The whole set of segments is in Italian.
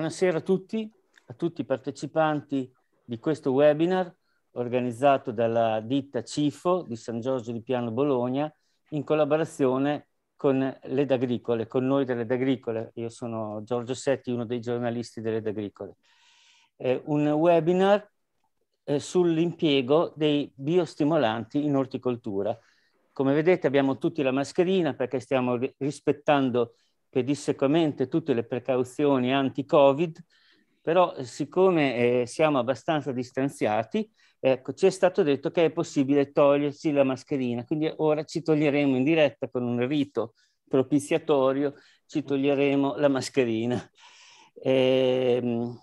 Buonasera a tutti, a tutti i partecipanti di questo webinar organizzato dalla ditta CIFO di San Giorgio di Piano Bologna in collaborazione con l'Ed Agricole, con noi dell'Ed Agricole. Io sono Giorgio Setti, uno dei giornalisti dell'Ed Agricole. È un webinar eh, sull'impiego dei biostimolanti in orticoltura. Come vedete abbiamo tutti la mascherina perché stiamo rispettando pedissequamente tutte le precauzioni anti-Covid, però eh, siccome eh, siamo abbastanza distanziati, ecco, ci è stato detto che è possibile togliersi la mascherina, quindi ora ci toglieremo in diretta con un rito propiziatorio, ci toglieremo la mascherina. E, ehm,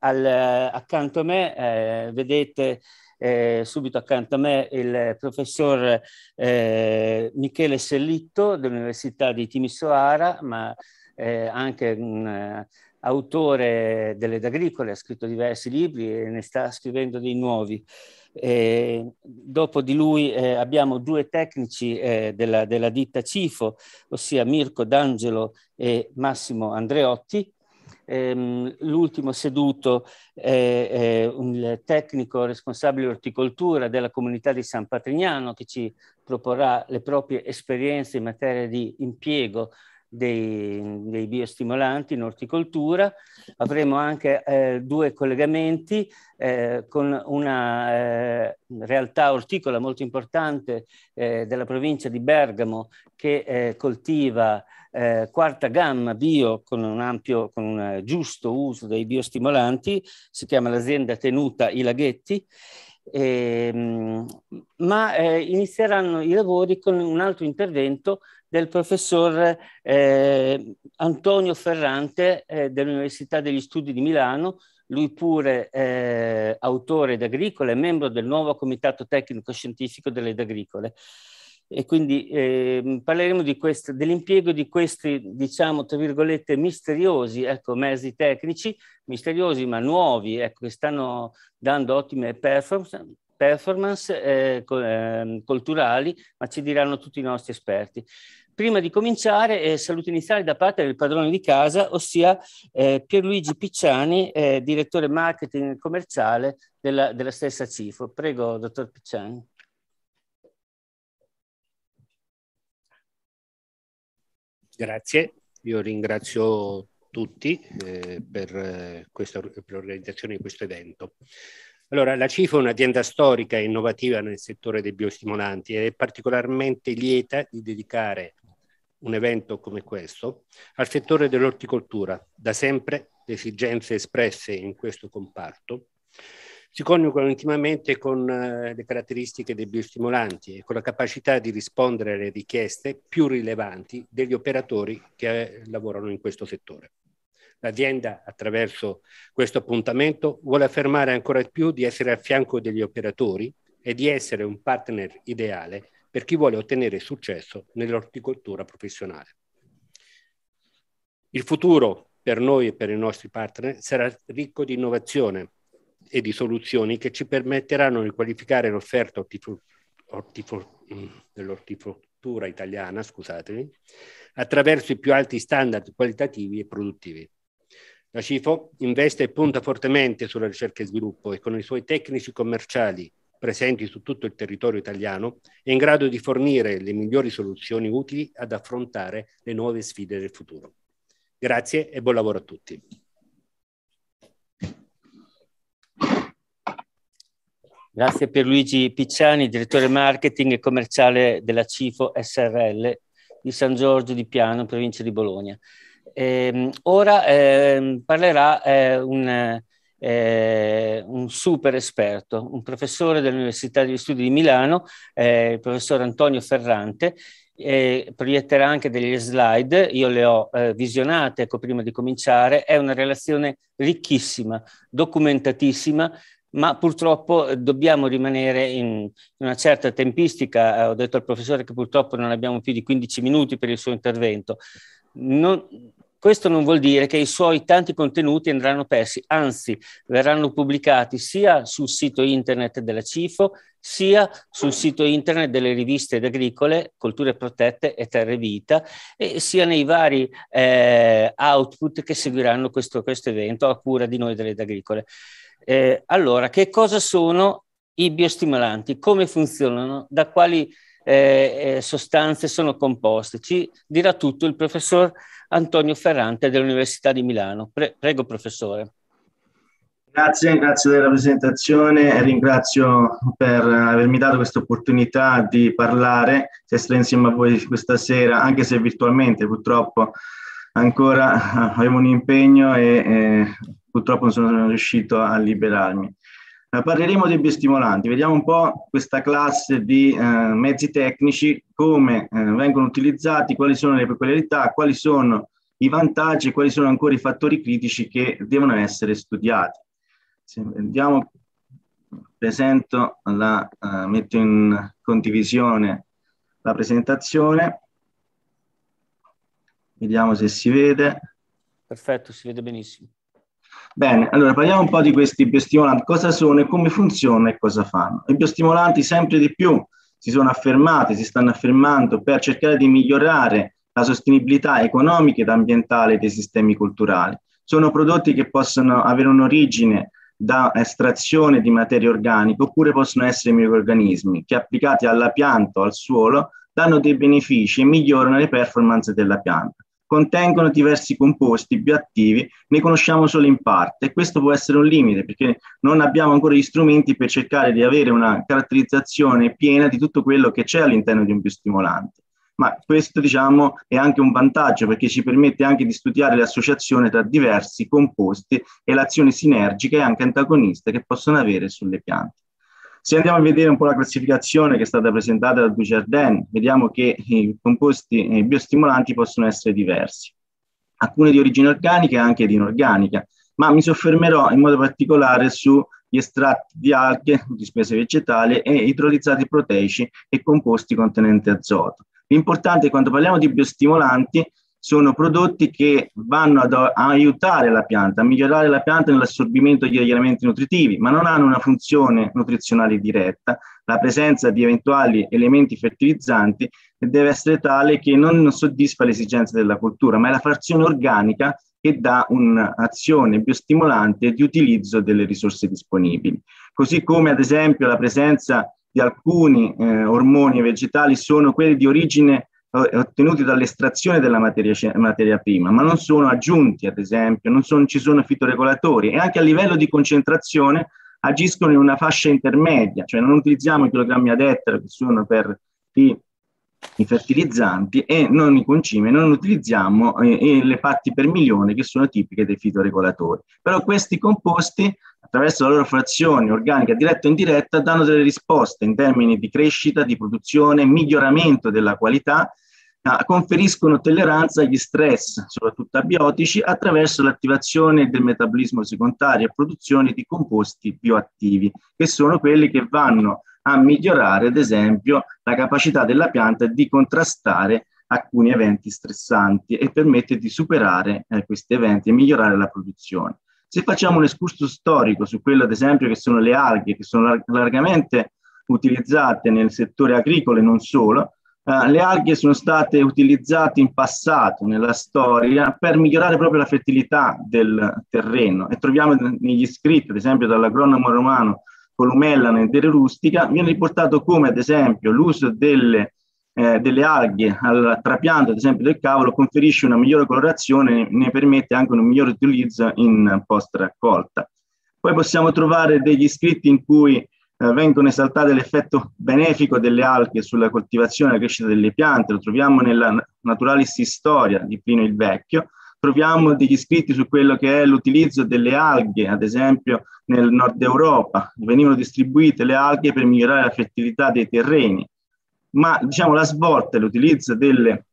al, accanto a me eh, vedete eh, subito accanto a me il professor eh, Michele Sellitto dell'Università di Timisoara, ma eh, anche un eh, autore delle agricole, ha scritto diversi libri e ne sta scrivendo dei nuovi. Eh, dopo di lui eh, abbiamo due tecnici eh, della, della, ditta CIFO, ossia Mirko D'Angelo e Massimo Andreotti, ehm, l'ultimo seduto è, è un tecnico responsabile orticoltura della comunità di San Patrignano che ci proporrà le proprie esperienze in materia di impiego dei, dei, biostimolanti in orticoltura. Avremo anche eh, due collegamenti eh, con una eh, realtà orticola molto importante eh, della provincia di Bergamo che eh, coltiva eh, quarta gamma bio con un ampio, con un eh, giusto uso dei biostimolanti, si chiama l'azienda tenuta I Laghetti, eh, ma eh, inizieranno i lavori con un altro intervento del professor eh, Antonio Ferrante eh, dell'Università degli Studi di Milano, lui pure eh, autore d'agricola e membro del nuovo Comitato Tecnico Scientifico delle D'Agricole. agricole e quindi eh, parleremo questo, dell'impiego di questi, diciamo, tra virgolette, misteriosi, ecco, mezzi tecnici, misteriosi ma nuovi, ecco, che stanno dando ottime performance, performance eh, ehm, culturali, ma ci diranno tutti i nostri esperti. Prima di cominciare, eh, saluto iniziale da parte del padrone di casa, ossia eh, Pierluigi Picciani, eh, direttore marketing commerciale della, della stessa CIFO. Prego, dottor Picciani. Grazie, io ringrazio tutti eh, per, eh, questa, per l'organizzazione di questo evento. Allora, la CIFO è un'azienda storica e innovativa nel settore dei biostimolanti e è particolarmente lieta di dedicare un evento come questo al settore dell'orticoltura, da sempre le esigenze espresse in questo comparto si coniugano intimamente con eh, le caratteristiche dei biostimolanti e con la capacità di rispondere alle richieste più rilevanti degli operatori che eh, lavorano in questo settore. L'azienda, attraverso questo appuntamento, vuole affermare ancora più di essere a fianco degli operatori e di essere un partner ideale per chi vuole ottenere successo nell'orticoltura professionale. Il futuro per noi e per i nostri partner sarà ricco di innovazione, e di soluzioni che ci permetteranno di qualificare l'offerta ortifru- ortifru- mm, dell'orticoltura italiana, scusatemi, attraverso i più alti standard qualitativi e produttivi. La CIFO investe e punta fortemente sulla ricerca e sviluppo e con i suoi tecnici commerciali presenti su tutto il territorio italiano è in grado di fornire le migliori soluzioni utili ad affrontare le nuove sfide del futuro. Grazie e buon lavoro a tutti. Grazie per Luigi Picciani, direttore marketing e commerciale della CIFO SRL di San Giorgio di Piano, provincia di Bologna. Eh, ora eh, parlerà eh, un, eh, un, super esperto, un professore dell'Università degli Studi di Milano, eh, il professor Antonio Ferrante, proietterà anche delle slide, io le ho eh, visionate ecco, prima di cominciare, è una relazione ricchissima, documentatissima, ma purtroppo eh, dobbiamo rimanere in una certa tempistica. Eh, ho detto al professore che purtroppo non abbiamo più di 15 minuti per il suo intervento. Non, questo non vuol dire che i suoi tanti contenuti andranno persi, anzi verranno pubblicati sia sul sito internet della CIFO, sia sul sito internet delle riviste agricole, culture protette e terre vita, e sia nei vari eh, output che seguiranno questo, questo evento a cura di noi delle agricole. Eh, allora, che cosa sono i biostimolanti? Come funzionano? Da quali eh, eh, sostanze sono composte? Ci dirà tutto il professor Antonio Ferrante dell'Università di Milano. Pre- prego, professore. Grazie, grazie della presentazione e ringrazio per avermi dato questa opportunità di parlare, di essere insieme a voi questa sera, anche se virtualmente purtroppo ancora abbiamo un impegno e, e eh, purtroppo non sono riuscito a liberarmi. Eh, parleremo dei biostimolanti, vediamo un po' questa classe di eh, mezzi tecnici, come eh, vengono utilizzati, quali sono le peculiarità, quali sono i vantaggi e quali sono ancora i fattori critici che devono essere studiati. Se andiamo, presento, la, uh, metto in condivisione la presentazione. Vediamo se si vede. Perfetto, si vede benissimo. Bene, allora parliamo un po' di questi biostimolanti, cosa sono e come funzionano e cosa fanno. I biostimolanti sempre di più si sono affermati, si stanno affermando per cercare di migliorare la sostenibilità economica ed ambientale dei sistemi culturali. Sono prodotti che possono avere un'origine da estrazione di materia organica oppure possono essere microorganismi che applicati alla pianta o al suolo danno dei benefici e migliorano le performance della pianta contengono diversi composti più ne conosciamo solo in parte questo può essere un limite perché non abbiamo ancora gli strumenti per cercare di avere una caratterizzazione piena di tutto quello che c'è all'interno di un biostimolante. Ma questo diciamo è anche un vantaggio perché ci permette anche di studiare l'associazione tra diversi composti e l'azione sinergica e anche antagonista che possono avere sulle piante. Se andiamo a vedere un po' la classificazione che è stata presentata dal Dujardin, vediamo che i composti biostimolanti possono essere diversi, alcuni di origine organica e anche di inorganica, ma mi soffermerò in modo particolare sugli estratti di alghe, di spese vegetali e idrolizzati proteici e composti contenenti azoto. L'importante è quando parliamo di biostimolanti sono prodotti che vanno ad, aiutare la pianta, a migliorare la pianta nell'assorbimento degli elementi nutritivi, ma non hanno una funzione nutrizionale diretta. La presenza di eventuali elementi fertilizzanti deve essere tale che non soddisfa le esigenze della cultura, ma è la frazione organica che dà un'azione biostimolante di utilizzo delle risorse disponibili. Così come ad esempio la presenza di alcuni eh, ormoni vegetali sono quelli di origine ottenuti dall'estrazione della materia, materia, prima, ma non sono aggiunti, ad esempio, non sono, ci sono fitoregolatori e anche a livello di concentrazione agiscono in una fascia intermedia, cioè non utilizziamo i chilogrammi ad ettaro che sono per chi i fertilizzanti e non i concimi, non utilizziamo eh, le parti per milione che sono tipiche dei fitoregolatori. Però questi composti, attraverso la loro frazione organica diretta o indiretta, danno delle risposte in termini di crescita, di produzione, miglioramento della qualità, eh, conferiscono tolleranza agli stress, soprattutto abiotici, attraverso l'attivazione del metabolismo secondario e produzione di composti bioattivi, che sono quelli che vanno a migliorare, ad esempio, la capacità della pianta di contrastare alcuni eventi stressanti e permette di superare eh, questi eventi e migliorare la produzione. Se facciamo un escurso storico su quello, ad esempio, che sono le alghe, che sono largamente utilizzate nel settore agricolo e non solo, eh, le alghe sono state utilizzate in passato, nella storia, per migliorare proprio la fertilità del terreno e troviamo negli scritti, ad esempio dall'agronomo romano columella nel terre rustica, viene riportato come ad esempio l'uso delle, eh, delle alghe al trapianto, ad esempio del cavolo, conferisce una migliore colorazione e ne permette anche un migliore utilizzo in post raccolta. Poi possiamo trovare degli scritti in cui eh, vengono esaltate l'effetto benefico delle alghe sulla coltivazione e la crescita delle piante, lo troviamo nella Naturalis Historia di Plino il Vecchio, troviamo degli scritti su quello che è l'utilizzo delle alghe, ad esempio nel nord Europa, venivano distribuite le alghe per migliorare la fertilità dei terreni, ma diciamo la svolta e l'utilizzo delle,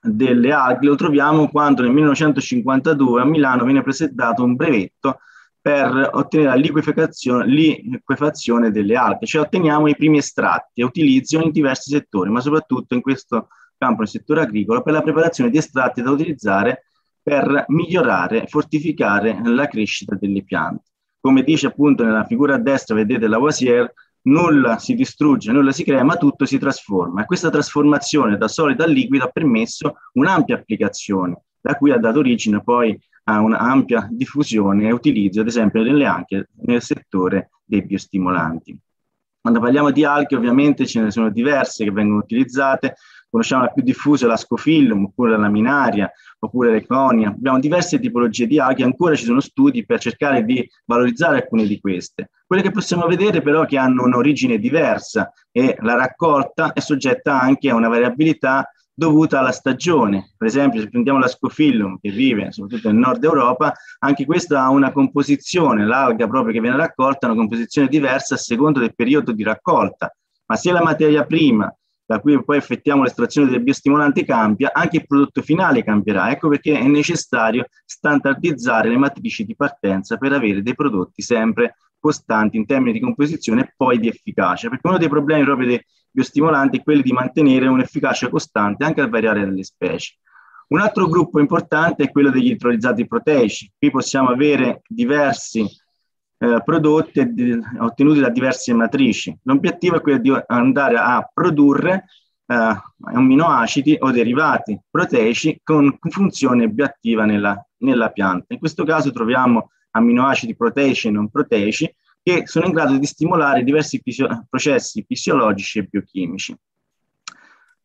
delle alghe lo troviamo quando nel 1952 a Milano viene presentato un brevetto per ottenere la liquefazione, liquefazione delle alghe, cioè otteniamo i primi estratti e utilizzi in diversi settori, ma soprattutto in questo campo nel settore agricolo per la preparazione di estratti da utilizzare per migliorare, fortificare la crescita delle piante. Come dice appunto nella figura a destra, vedete Lavoisier, nulla si distrugge, nulla si crea, ma tutto si trasforma. E questa trasformazione da solido a liquido ha permesso un'ampia applicazione, da cui ha dato origine poi a un'ampia diffusione e utilizzo, ad esempio, delle alghe nel settore dei biostimolanti. Quando parliamo di alghe, ovviamente ce ne sono diverse che vengono utilizzate, conosciamo la più diffusa è la scofilum, oppure la laminaria, oppure l'eclonia. Abbiamo diverse tipologie di alghe, ancora ci sono studi per cercare di valorizzare alcune di queste. Quelle che possiamo vedere però che hanno un'origine diversa e la raccolta è soggetta anche a una variabilità dovuta alla stagione. Per esempio, se prendiamo la Scofillum, che vive soprattutto nel nord Europa, anche questa ha una composizione, l'alga proprio che viene raccolta, ha una composizione diversa a seconda del periodo di raccolta. Ma se la materia prima da cui poi effettuiamo l'estrazione del biostimolante cambia, anche il prodotto finale cambierà. Ecco perché è necessario standardizzare le matrici di partenza per avere dei prodotti sempre costanti in termini di composizione e poi di efficacia, perché uno dei problemi proprio dei biostimolanti è quello di mantenere un'efficacia costante anche al variare delle specie. Un altro gruppo importante è quello degli idrolizzati proteici. Qui possiamo avere diversi eh, prodotti di, ottenuti da diverse matrici. L'obiettivo è quello di andare a produrre eh, amminoacidi o derivati proteici con funzione bioattiva nella, nella pianta. In questo caso troviamo amminoacidi proteici e non proteici che sono in grado di stimolare diversi fisio- processi fisiologici e biochimici.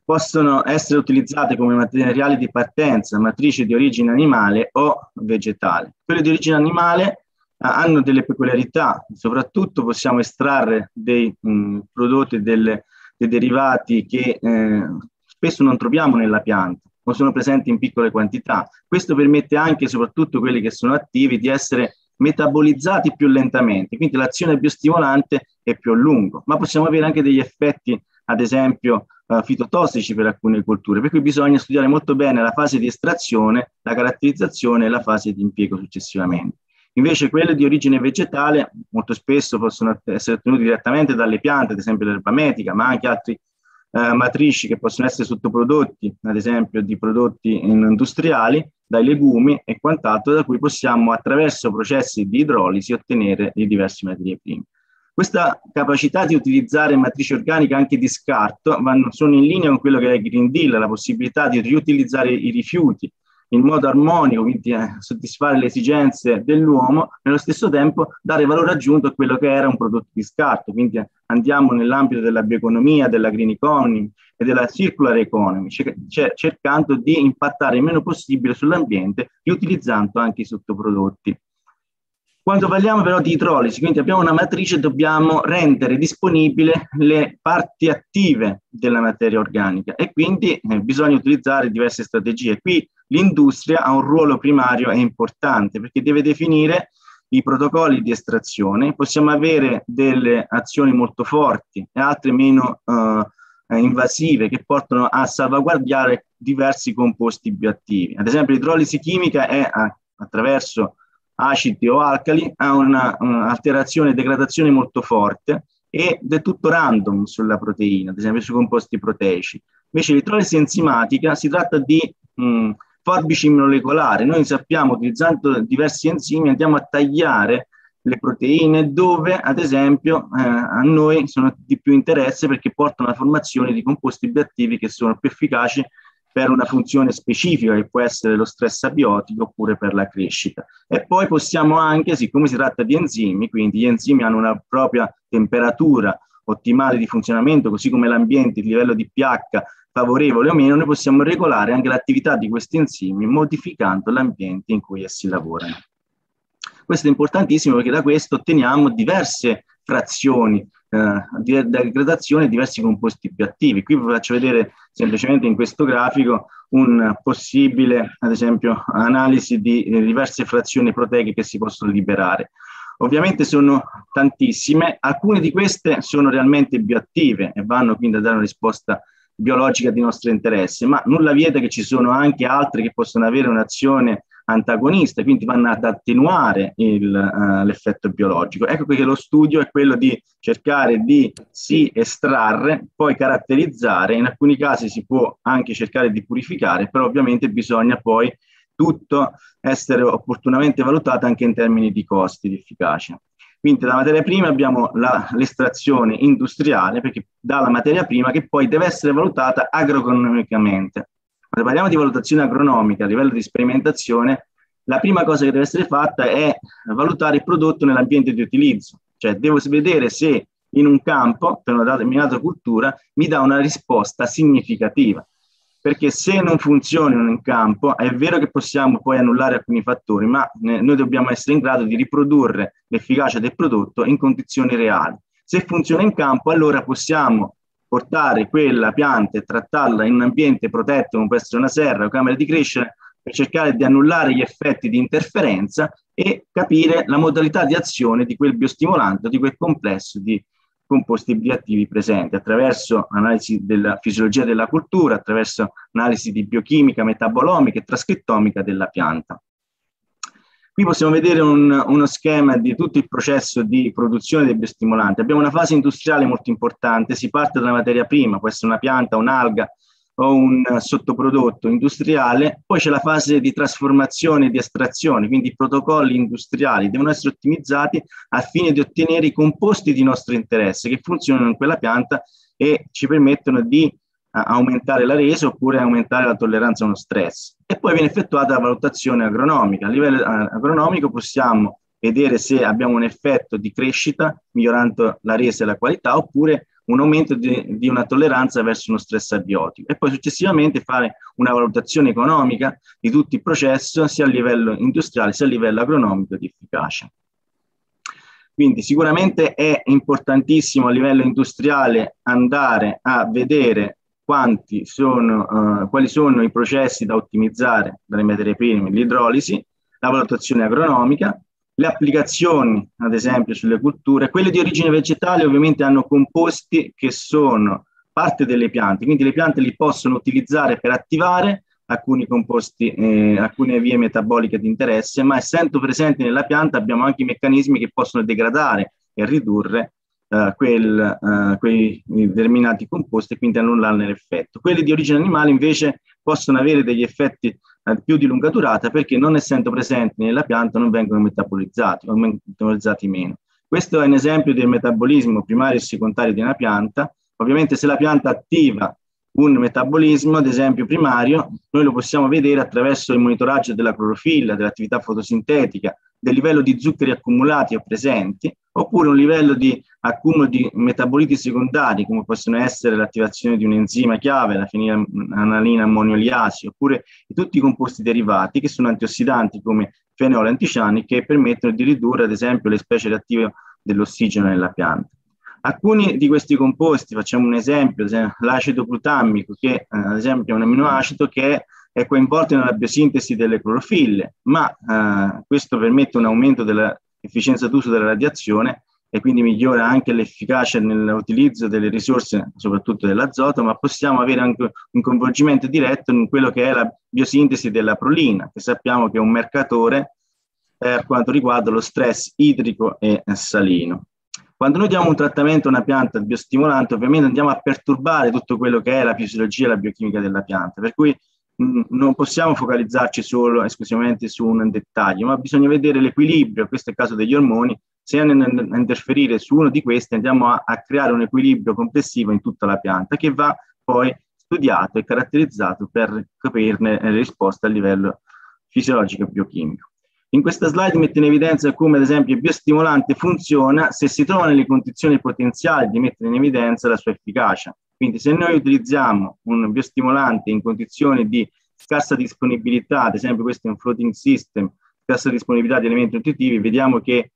Possono essere utilizzate come materiali di partenza, matrici di origine animale o vegetale. Quelle di origine animale Ah, hanno delle peculiarità, soprattutto possiamo estrarre dei mh, mm, prodotti, delle, dei derivati che eh, spesso non troviamo nella pianta o sono presenti in piccole quantità. Questo permette anche, soprattutto quelli che sono attivi, di essere metabolizzati più lentamente, quindi l'azione biostimolante è più più a lungo, ma possiamo avere anche degli effetti, ad esempio, eh, fitotossici per alcune colture, per cui bisogna studiare molto bene la fase di estrazione, la caratterizzazione e la fase di impiego successivamente. Invece quelle di origine vegetale molto spesso possono essere ottenute direttamente dalle piante, ad esempio l'erbametica, ma anche altre eh, matrici che possono essere sottoprodotti, ad esempio di prodotti industriali, dai legumi e quant'altro, da cui possiamo attraverso processi di idrolisi ottenere le diverse materie prime. Questa capacità di utilizzare matrici organiche anche di scarto vanno, sono in linea con quello che è il Green Deal, la possibilità di riutilizzare i rifiuti, in modo armonico, quindi eh, soddisfare le esigenze dell'uomo, nello stesso tempo dare valore aggiunto a quello che era un prodotto di scarto. Quindi eh, andiamo nell'ambito della bioeconomia, della green economy e della circular economy, cer- cioè, cioè, cercando di impattare il meno possibile sull'ambiente, riutilizzando anche i sottoprodotti. Quando parliamo però di idrolisi, quindi abbiamo una matrice, dobbiamo rendere disponibili le parti attive della materia organica e quindi eh, bisogna utilizzare diverse strategie. Qui l'industria ha un ruolo primario e importante perché deve definire i protocolli di estrazione, possiamo avere delle azioni molto forti e altre meno eh, invasive che portano a salvaguardare diversi composti bioattivi. Ad esempio l'idrolisi chimica è attraverso acidi o alcali ha un'alterazione e degradazione molto forte ed è tutto random sulla proteina, ad esempio sui composti proteici. Invece l'idrolisi enzimatica si tratta di mh, forbici molecolari. Noi sappiamo, utilizzando diversi enzimi, andiamo a tagliare le proteine dove, ad esempio, eh, a noi sono di più interesse perché portano alla formazione di composti bioattivi che sono più efficaci per una funzione specifica che può essere lo stress abiotico oppure per la crescita. E poi possiamo anche, siccome si tratta di enzimi, quindi gli enzimi hanno una propria temperatura ottimale di funzionamento, così come l'ambiente, il livello di pH favorevole o meno, noi possiamo regolare anche l'attività di questi enzimi modificando l'ambiente in cui essi lavorano. Questo è importantissimo perché da questo otteniamo diverse frazioni, eh, di da gradazione diversi composti più attivi. Qui vi faccio vedere semplicemente in questo grafico un possibile, ad esempio, analisi di diverse frazioni proteiche che si possono liberare. Ovviamente sono tantissime, alcune di queste sono realmente bioattive e vanno quindi a dare una risposta biologica di nostro interesse, ma nulla vieta che ci sono anche altre che possono avere un'azione antagonista, quindi vanno ad attenuare il, uh, l'effetto biologico. Ecco perché lo studio è quello di cercare di sì estrarre, poi caratterizzare, in alcuni casi si può anche cercare di purificare, però ovviamente bisogna poi tutto essere opportunamente valutato anche in termini di costi, di efficacia. Quindi dalla materia prima abbiamo la, l'estrazione industriale, perché dalla materia prima che poi deve essere valutata agroeconomicamente. Quando parliamo di valutazione agronomica a livello di sperimentazione, la prima cosa che deve essere fatta è valutare il prodotto nell'ambiente di utilizzo, cioè devo vedere se in un campo, per una determinata cultura, mi dà una risposta significativa perché se non funzionano in campo è vero che possiamo poi annullare alcuni fattori, ma eh, noi dobbiamo essere in grado di riprodurre l'efficacia del prodotto in condizioni reali. Se funziona in campo, allora possiamo portare quella pianta e trattarla in un ambiente protetto, come può essere una serra o camera di crescita, per cercare di annullare gli effetti di interferenza e capire la modalità di azione di quel biostimolante, di quel complesso di composti bioattivi presenti attraverso analisi della fisiologia della cultura, attraverso analisi di biochimica, metabolomica e trascrittomica della pianta. Qui possiamo vedere un, uno schema di tutto il processo di produzione del biostimolante. Abbiamo una fase industriale molto importante, si parte dalla materia prima, può essere una pianta, un'alga, o un sottoprodotto industriale, poi c'è la fase di trasformazione e di estrazione, quindi i protocolli industriali devono essere ottimizzati al fine di ottenere i composti di nostro interesse che funzionano in quella pianta e ci permettono di eh, aumentare la resa oppure aumentare la tolleranza a uno stress. E poi viene effettuata la valutazione agronomica. A livello eh, agronomico possiamo vedere se abbiamo un effetto di crescita migliorando la resa e la qualità oppure un aumento di, di, una tolleranza verso uno stress abiotico e poi successivamente fare una valutazione economica di tutto il processo sia a livello industriale sia a livello agronomico di efficacia. Quindi sicuramente è importantissimo a livello industriale andare a vedere sono, eh, quali sono i processi da ottimizzare dalle materie prime, l'idrolisi, la valutazione agronomica le applicazioni, ad esempio, sulle culture. Quelle di origine vegetale ovviamente hanno composti che sono parte delle piante, quindi le piante li possono utilizzare per attivare alcuni composti, eh, alcune vie metaboliche di interesse, ma essendo presenti nella pianta abbiamo anche i meccanismi che possono degradare e ridurre eh, quel, eh, quei determinati composti e quindi annullarne l'effetto. Quelli di origine animale invece possono avere degli effetti eh, più di lunga durata perché non essendo presenti nella pianta non vengono metabolizzati o metabolizzati meno. Questo è un esempio del metabolismo primario e secondario di una pianta. Ovviamente se la pianta attiva un metabolismo, ad esempio primario, noi lo possiamo vedere attraverso il monitoraggio della clorofilla, dell'attività fotosintetica, del livello di zuccheri accumulati o presenti oppure un livello di accumulo di metaboliti secondari, come possono essere l'attivazione di un enzima chiave, la fenilanalina ammonioliasi, oppure tutti i composti derivati che sono antiossidanti come fenoli anticiani che permettono di ridurre ad esempio le specie reattive dell'ossigeno nella pianta. Alcuni di questi composti, facciamo un esempio, l'acido glutammico, che eh, ad esempio è un aminoacido che è, è coinvolto nella biosintesi delle clorofille, ma eh, questo permette un aumento della efficienza d'uso della radiazione e quindi migliora anche l'efficacia nell'utilizzo delle risorse, soprattutto dell'azoto, ma possiamo avere anche un coinvolgimento diretto in quello che è la biosintesi della prolina, che sappiamo che è un mercatore eh, per quanto riguarda lo stress idrico e salino. Quando noi diamo un trattamento a una pianta biostimolante, ovviamente andiamo a perturbare tutto quello che è la fisiologia e la biochimica della pianta, per cui non possiamo focalizzarci solo esclusivamente su un dettaglio, ma bisogna vedere l'equilibrio, questo è il caso degli ormoni, se andiamo a interferire su uno di questi andiamo a, a creare un equilibrio complessivo in tutta la pianta che va poi studiato e caratterizzato per capirne le risposte a livello fisiologico e biochimico. In questa slide metto in evidenza come ad esempio il biostimolante funziona se si trova nelle condizioni potenziali di mettere in evidenza la sua efficacia. Quindi se noi utilizziamo un biostimolante in condizioni di scarsa disponibilità, ad esempio questo è un floating system, scarsa disponibilità di elementi nutritivi, vediamo che eh,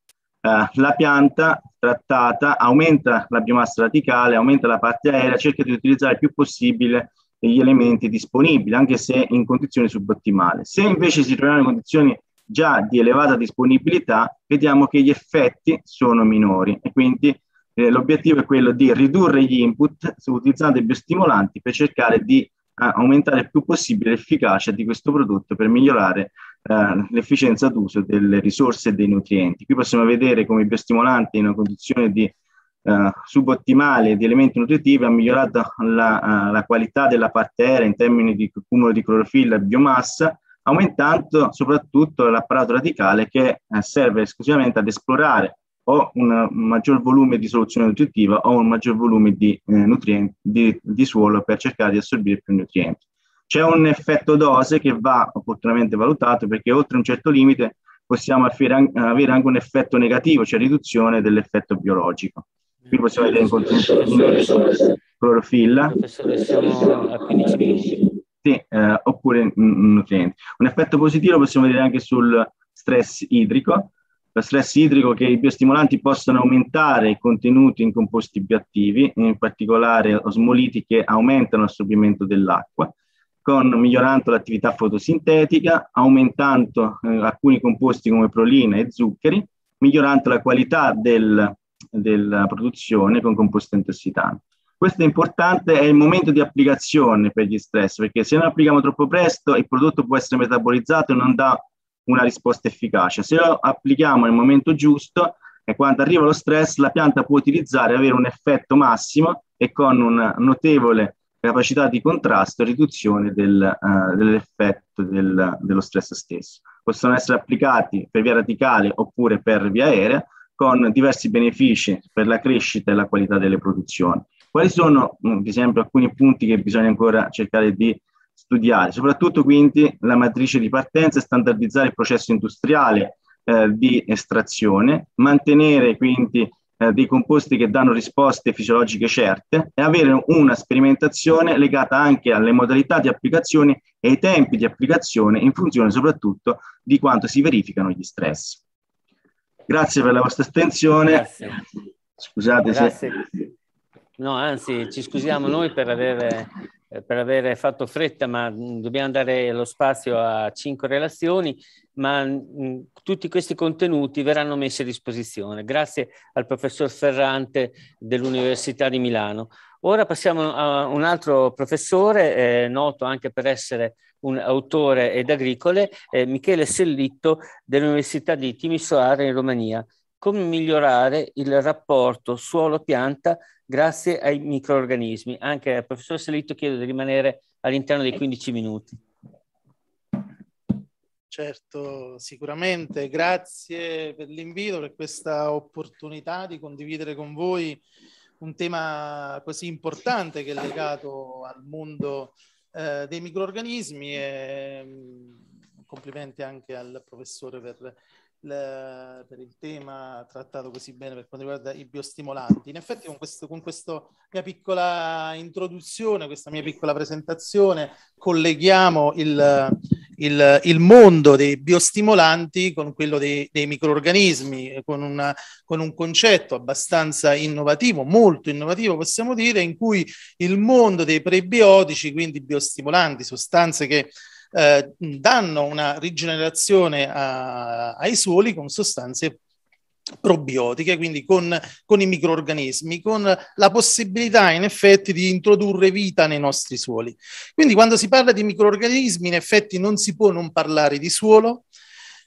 la pianta trattata aumenta la biomassa radicale, aumenta la parte aerea, cerca di utilizzare il più possibile gli elementi disponibili, anche se in condizioni subottimali. Se invece si troviamo in condizioni già di elevata disponibilità, vediamo che gli effetti sono minori e quindi eh, l'obiettivo è quello di ridurre gli input utilizzando i biostimolanti per cercare di eh, aumentare il più possibile l'efficacia di questo prodotto per migliorare eh, l'efficienza d'uso delle risorse e dei nutrienti. Qui possiamo vedere come i biostimolanti in una condizione di Uh, eh, subottimali di elementi nutritivi ha migliorato la, eh, la, qualità della parte aerea in termini di cumulo di clorofilla e biomassa, aumentando soprattutto l'apparato radicale che eh, serve esclusivamente ad esplorare o un eh, maggior volume di soluzione nutritiva o un maggior volume di, eh, nutrienti, di, di suolo per cercare di assorbire più nutrienti. C'è un effetto dose che va opportunamente valutato perché oltre un certo limite possiamo avere anche un effetto negativo, cioè riduzione dell'effetto biologico. Qui possiamo vedere in contenuto clorofilla. Professore, siamo a 15 minuti eh, oppure nutrienti. Un effetto positivo lo possiamo vedere anche sul stress idrico, lo stress idrico che i biostimolanti possono aumentare i contenuti in composti bioattivi, in particolare osmoliti che aumentano l'assorbimento dell'acqua, con, migliorando l'attività fotosintetica, aumentando eh, alcuni composti come prolina e zuccheri, migliorando la qualità del, della produzione con composti intossicanti. Questo è importante, è il momento di applicazione per gli stress, perché se non applichiamo troppo presto il prodotto può essere metabolizzato e non dà una risposta efficace. Se lo applichiamo nel momento giusto e quando arriva lo stress la pianta può utilizzare, e avere un effetto massimo e con una notevole capacità di contrasto e riduzione del, uh, dell'effetto del, dello stress stesso. Possono essere applicati per via radicale oppure per via aerea con diversi benefici per la crescita e la qualità delle produzioni. Quali sono, mm, ad esempio, alcuni punti che bisogna ancora cercare di studiare? Soprattutto quindi la matrice di partenza e standardizzare il processo industriale eh, di estrazione, mantenere quindi eh, dei composti che danno risposte fisiologiche certe e avere una sperimentazione legata anche alle modalità di applicazione e ai tempi di applicazione in funzione soprattutto di quanto si verificano gli stress. Grazie per la vostra attenzione. Grazie. Scusate Grazie. se No, anzi, ci scusiamo noi per aver, per aver fatto fretta, ma mm, dobbiamo dare lo spazio a cinque relazioni, ma mh, mm, tutti questi contenuti verranno messi a disposizione grazie al professor Ferrante dell'Università di Milano. Ora passiamo a un altro professore, eh, noto anche per essere un autore ed agricole, eh, Michele Sellitto dell'Università di Timisoara in Romania come migliorare il rapporto suolo-pianta grazie ai microorganismi. Anche al professor Selitto chiedo di rimanere all'interno dei 15 minuti. Certo, sicuramente. Grazie per l'invito, per questa opportunità di condividere con voi un tema così importante che è legato al mondo eh, dei microorganismi e mm, complimenti anche al professore per eh, per il tema trattato così bene per quanto riguarda i biostimolanti. In effetti con, questo, con questa mia piccola introduzione, questa mia piccola presentazione, colleghiamo il, il, il mondo dei biostimolanti con quello dei, dei microorganismi, eh, con, una, con un concetto abbastanza innovativo, molto innovativo possiamo dire, in cui il mondo dei prebiotici, quindi biostimolanti, sostanze che eh, danno una rigenerazione a, ai suoli con sostanze probiotiche, quindi con, con, i microorganismi, con la possibilità in effetti di introdurre vita nei nostri suoli. Quindi quando si parla di microorganismi in effetti non si può non parlare di suolo,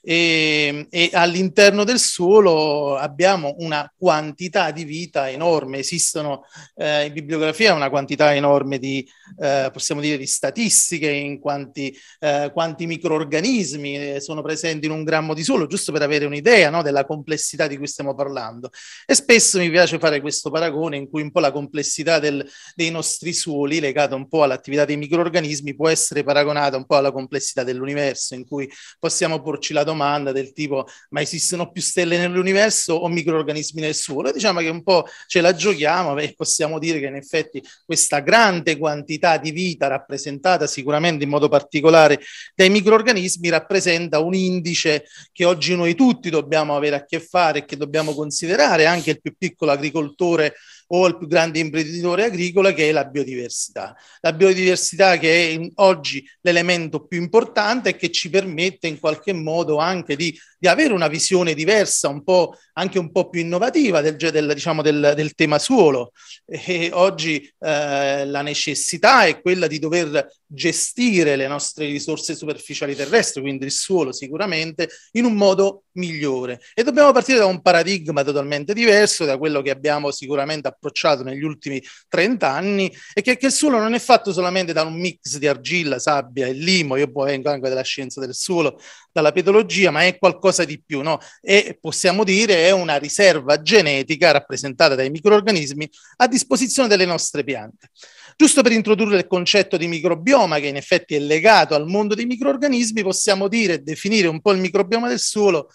e, ehm, e all'interno del suolo abbiamo una quantità di vita enorme, esistono eh, in bibliografia una quantità enorme di, eh, possiamo dire, di statistiche in quanti, eh, quanti microorganismi eh, sono presenti in un grammo di suolo, giusto per avere un'idea no, della complessità di cui stiamo parlando. E spesso mi piace fare questo paragone in cui un po' la complessità del, dei nostri suoli, legata un po' all'attività dei microorganismi, può essere paragonata un po' alla complessità dell'universo, in cui possiamo porci la domanda domanda del tipo ma esistono più stelle nell'universo o microorganismi nel suolo? E diciamo che un po' ce la giochiamo e possiamo dire che in effetti questa grande quantità di vita rappresentata sicuramente in modo particolare dai microorganismi rappresenta un indice che oggi noi tutti dobbiamo avere a che fare e che dobbiamo considerare, anche il più piccolo agricoltore o al più grande imprenditore agricolo che è la biodiversità. La biodiversità che è oggi l'elemento più importante e che ci permette in qualche modo anche di, di avere una visione diversa, un po', anche un po' più innovativa del, del, diciamo del, del tema suolo. E oggi eh, la necessità è quella di dover gestire le nostre risorse superficiali terrestri, quindi il suolo sicuramente, in un modo migliore. E dobbiamo partire da un paradigma totalmente diverso da quello che abbiamo sicuramente appunto approcciato negli ultimi 30 anni è che, che il suolo non è fatto solamente da un mix di argilla, sabbia e limo, io poi vengo anche dalla scienza del suolo, dalla pedologia, ma è qualcosa di più, no? E possiamo dire è una riserva genetica rappresentata dai microorganismi a disposizione delle nostre piante. Giusto per introdurre il concetto di microbioma, che in effetti è legato al mondo dei microorganismi, possiamo dire e definire un po' il microbioma del suolo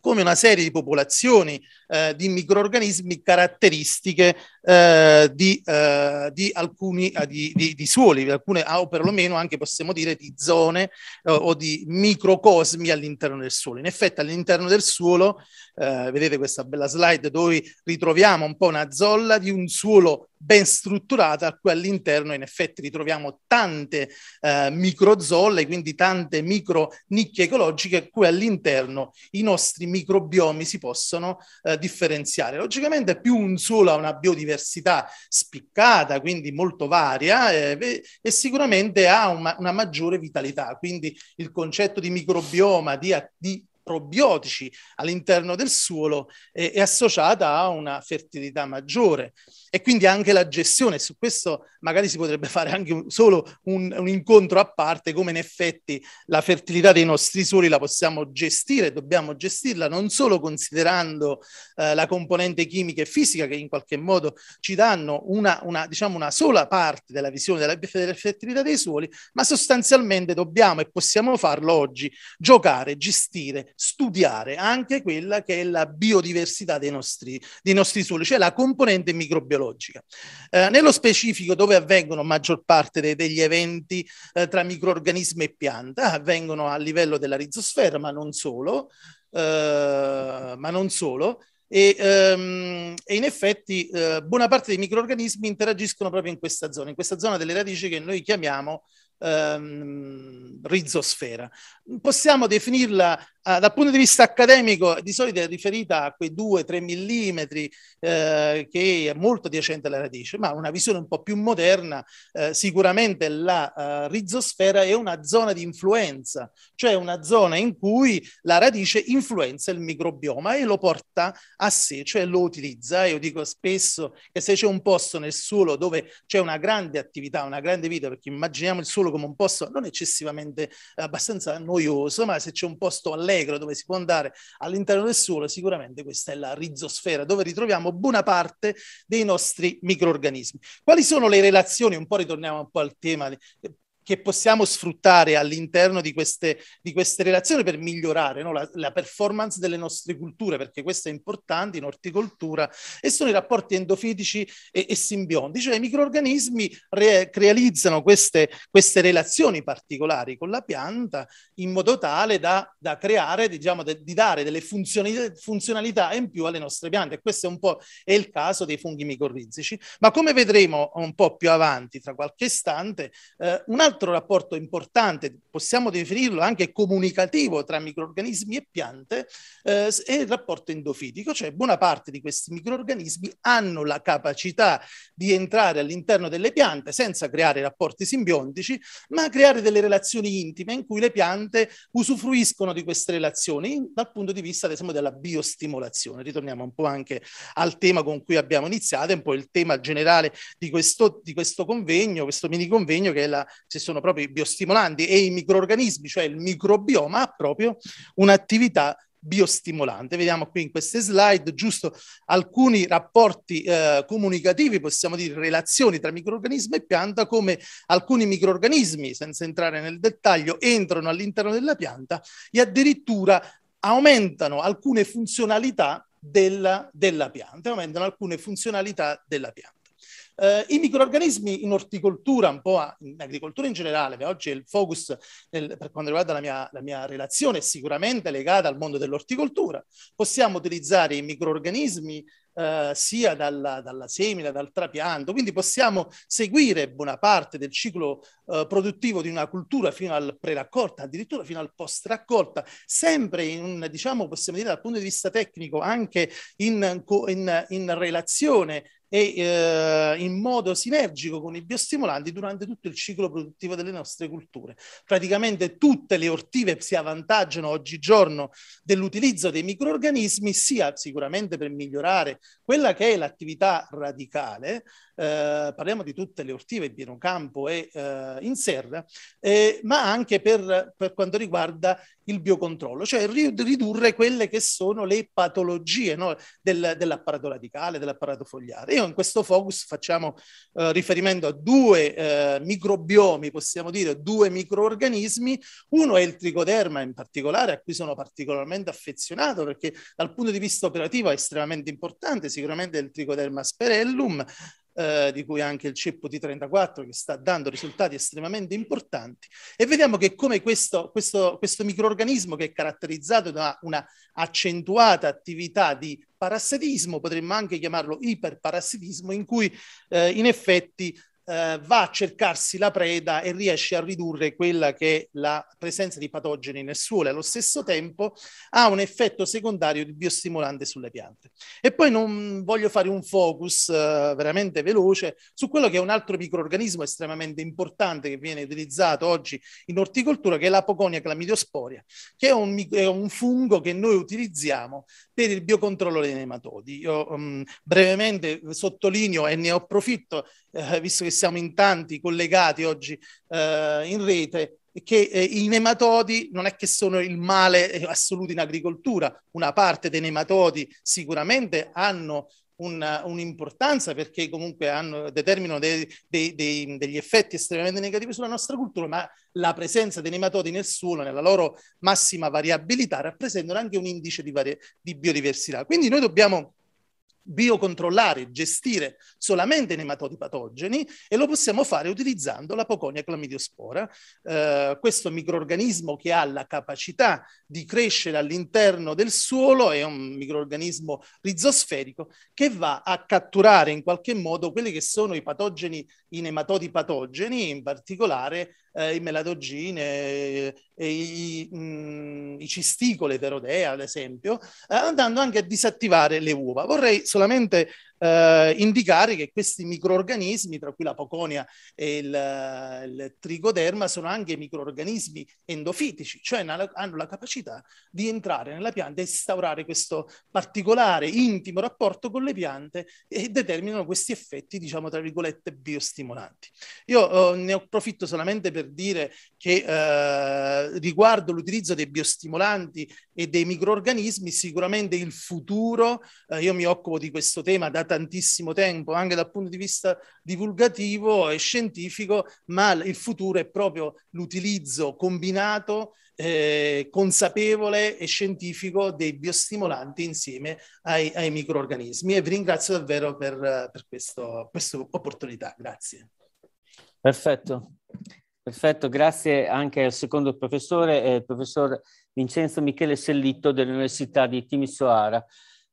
come una serie di popolazioni eh, di microorganismi caratteristiche eh, di, eh, di, alcuni eh, di, di, di suoli, di alcune, ah, o perlomeno anche possiamo dire di zone eh, o di microcosmi all'interno del suolo. In effetti all'interno del suolo, eh, vedete questa bella slide dove ritroviamo un po' una zolla di un suolo ben strutturata, a cui all'interno in effetti ritroviamo tante eh, microzolle, quindi tante micro nicchie ecologiche, a cui all'interno i nostri microbiomi si possono eh, differenziale. Logicamente più un solo ha una biodiversità spiccata, quindi molto varia eh, e sicuramente ha una, una, maggiore vitalità, quindi il concetto di microbioma, di, di probiotici all'interno del suolo eh, è associata a una fertilità maggiore e quindi anche la gestione, su questo magari si potrebbe fare anche un, solo un, un, incontro a parte come in effetti la fertilità dei nostri suoli la possiamo gestire, dobbiamo gestirla non solo considerando eh, la componente chimica e fisica che in qualche modo ci danno una, una, diciamo una sola parte della visione della, della fertilità dei suoli, ma sostanzialmente dobbiamo e possiamo farlo oggi, giocare, gestire, studiare anche quella che è la biodiversità dei nostri, dei nostri suoli, cioè la componente microbiologica. Eh, nello specifico dove avvengono maggior parte de- degli eventi eh, tra microorganismi e pianta, ah, avvengono a livello della rizosfera, ma non solo, eh, ma non solo, e, ehm, e, in effetti eh, buona parte dei microorganismi interagiscono proprio in questa zona, in questa zona delle radici che noi chiamiamo ehm, rizosfera. Possiamo definirla eh, dal punto di vista accademico di solito è riferita a quei 2-3 mm eh, che è molto adiacente alla radice, ma una visione un po' più moderna eh, sicuramente la eh, rizosfera è una zona di influenza, cioè una zona in cui la radice influenza il microbioma e lo porta a sé, cioè lo utilizza. Io dico spesso che se c'è un posto nel suolo dove c'è una grande attività, una grande vita, perché immaginiamo il suolo come un posto non eccessivamente eh, abbastanza noioso, ma se c'è un posto all'estero, allegro, dove si può andare all'interno del suolo, sicuramente questa è la rizosfera, dove ritroviamo buona parte dei nostri microorganismi. Quali sono le relazioni, un po' ritorniamo un po' al tema che possiamo sfruttare all'interno di queste, di queste relazioni per migliorare no? la, la, performance delle nostre culture, perché questo è importante in orticoltura, e sono i rapporti endofitici e, e simbionti, cioè i microorganismi re, realizzano queste, queste, relazioni particolari con la pianta in modo tale da, da creare, diciamo, de, di dare delle funzioni, funzionalità in più alle nostre piante. E questo è un po' è il caso dei funghi micorrizici. Ma come vedremo un po' più avanti, tra qualche istante, eh, un altro altro rapporto importante, possiamo definirlo anche comunicativo tra microorganismi e piante, eh, è il rapporto endofitico, cioè buona parte di questi microorganismi hanno la capacità di entrare all'interno delle piante senza creare rapporti simbiontici, ma creare delle relazioni intime in cui le piante usufruiscono di queste relazioni dal punto di vista, ad esempio, della biostimolazione. Ritorniamo un po' anche al tema con cui abbiamo iniziato, un po' il tema generale di questo, di questo convegno, questo mini convegno che è la sessione sono proprio i biostimolanti e i microorganismi, cioè il microbioma, ha proprio un'attività biostimolante. Vediamo qui in queste slide giusto alcuni rapporti eh, comunicativi, possiamo dire relazioni tra microorganismo e pianta, come alcuni microorganismi, senza entrare nel dettaglio, entrano all'interno della pianta e addirittura aumentano alcune funzionalità della, della pianta, aumentano alcune funzionalità della pianta. Eh, I microorganismi in orticoltura, un po' in agricoltura in generale, che oggi è il focus nel, per quanto riguarda la mia, la mia relazione è sicuramente legata al mondo dell'orticoltura. Possiamo utilizzare i microorganismi Uh, sia dalla, dalla, semina, dal trapianto. Quindi possiamo seguire buona parte del ciclo uh, produttivo di una cultura fino al pre-raccolta, addirittura fino al post-raccolta, sempre in diciamo, possiamo dire dal punto di vista tecnico, anche in, in, in relazione e eh, in modo sinergico con i biostimolanti durante tutto il ciclo produttivo delle nostre culture. Praticamente tutte le ortive si avvantaggiano oggigiorno dell'utilizzo dei microorganismi, sia sicuramente per migliorare quella che è l'attività radicale, eh, parliamo di tutte le ortive, Bienocampo e eh, in serra, eh, ma anche per, per, quanto riguarda il biocontrollo, cioè ridurre quelle che sono le patologie no, del, dell'apparato radicale, dell'apparato fogliare. Io in questo focus facciamo eh, riferimento a due eh, microbiomi, possiamo dire, due microorganismi, uno è il tricoderma in particolare, a cui sono particolarmente affezionato perché dal punto di vista operativo è estremamente importante, sicuramente è il tricoderma sperellum, eh, di cui anche il ceppo T34 che sta dando risultati estremamente importanti e vediamo che come questo, questo, questo microorganismo che è caratterizzato da una accentuata attività di parassitismo, potremmo anche chiamarlo iperparassitismo, in cui eh, in effetti eh, va a cercarsi la preda e riesce a ridurre quella che è la presenza di patogeni nel suolo. Allo stesso tempo ha un effetto secondario di biostimolante sulle piante. E poi non voglio fare un focus eh, veramente veloce su quello che è un altro microorganismo estremamente importante che viene utilizzato oggi in orticoltura, che è l'apoconia clamidiosporia, che è un, è un fungo che noi utilizziamo per il biocontrollo dei nematodi. Io um, brevemente sottolineo e ne approfitto eh, visto che siamo in tanti collegati oggi eh, in rete, che eh, i nematodi non è che sono il male eh, assoluto in agricoltura, una parte dei nematodi sicuramente hanno una, un'importanza perché comunque hanno, determinano dei, dei, dei, degli effetti estremamente negativi sulla nostra cultura, ma la presenza dei nematodi nel suolo, nella loro massima variabilità, rappresentano anche un indice di, varie, di biodiversità. Quindi noi dobbiamo biocontrollare, gestire solamente nematodi patogeni e lo possiamo fare utilizzando la Poconia clamidiospora, eh, questo microorganismo che ha la capacità di crescere all'interno del suolo, è un microorganismo rizosferico che va a catturare in qualche modo quelli che sono i patogeni, i nematodi patogeni, in particolare eh, i melatogine, eh, i, mh, i mm, cisticole terodea, ad esempio, eh, andando anche a disattivare le uova. Vorrei solamente eh, indicare che questi microorganismi, tra cui la poconia e il, eh, il trigoderma, sono anche microorganismi endofitici, cioè hanno la capacità di entrare nella pianta e instaurare questo particolare, intimo rapporto con le piante e determinano questi effetti, diciamo, tra virgolette, biostimolanti. Io eh, ne approfitto solamente per dire che eh, riguardo l'utilizzo dei biostimolanti e dei microorganismi, sicuramente il futuro, eh, io mi occupo di questo tema da tantissimo tempo, anche dal punto di vista divulgativo e scientifico, ma il futuro è proprio l'utilizzo combinato, eh, consapevole e scientifico dei biostimolanti insieme ai, ai microorganismi. E vi ringrazio davvero per, per questo, questa opportunità. Grazie. Perfetto. Perfetto, grazie anche al secondo professore, eh, il professor Vincenzo Michele Sellitto dell'Università di Timisoara.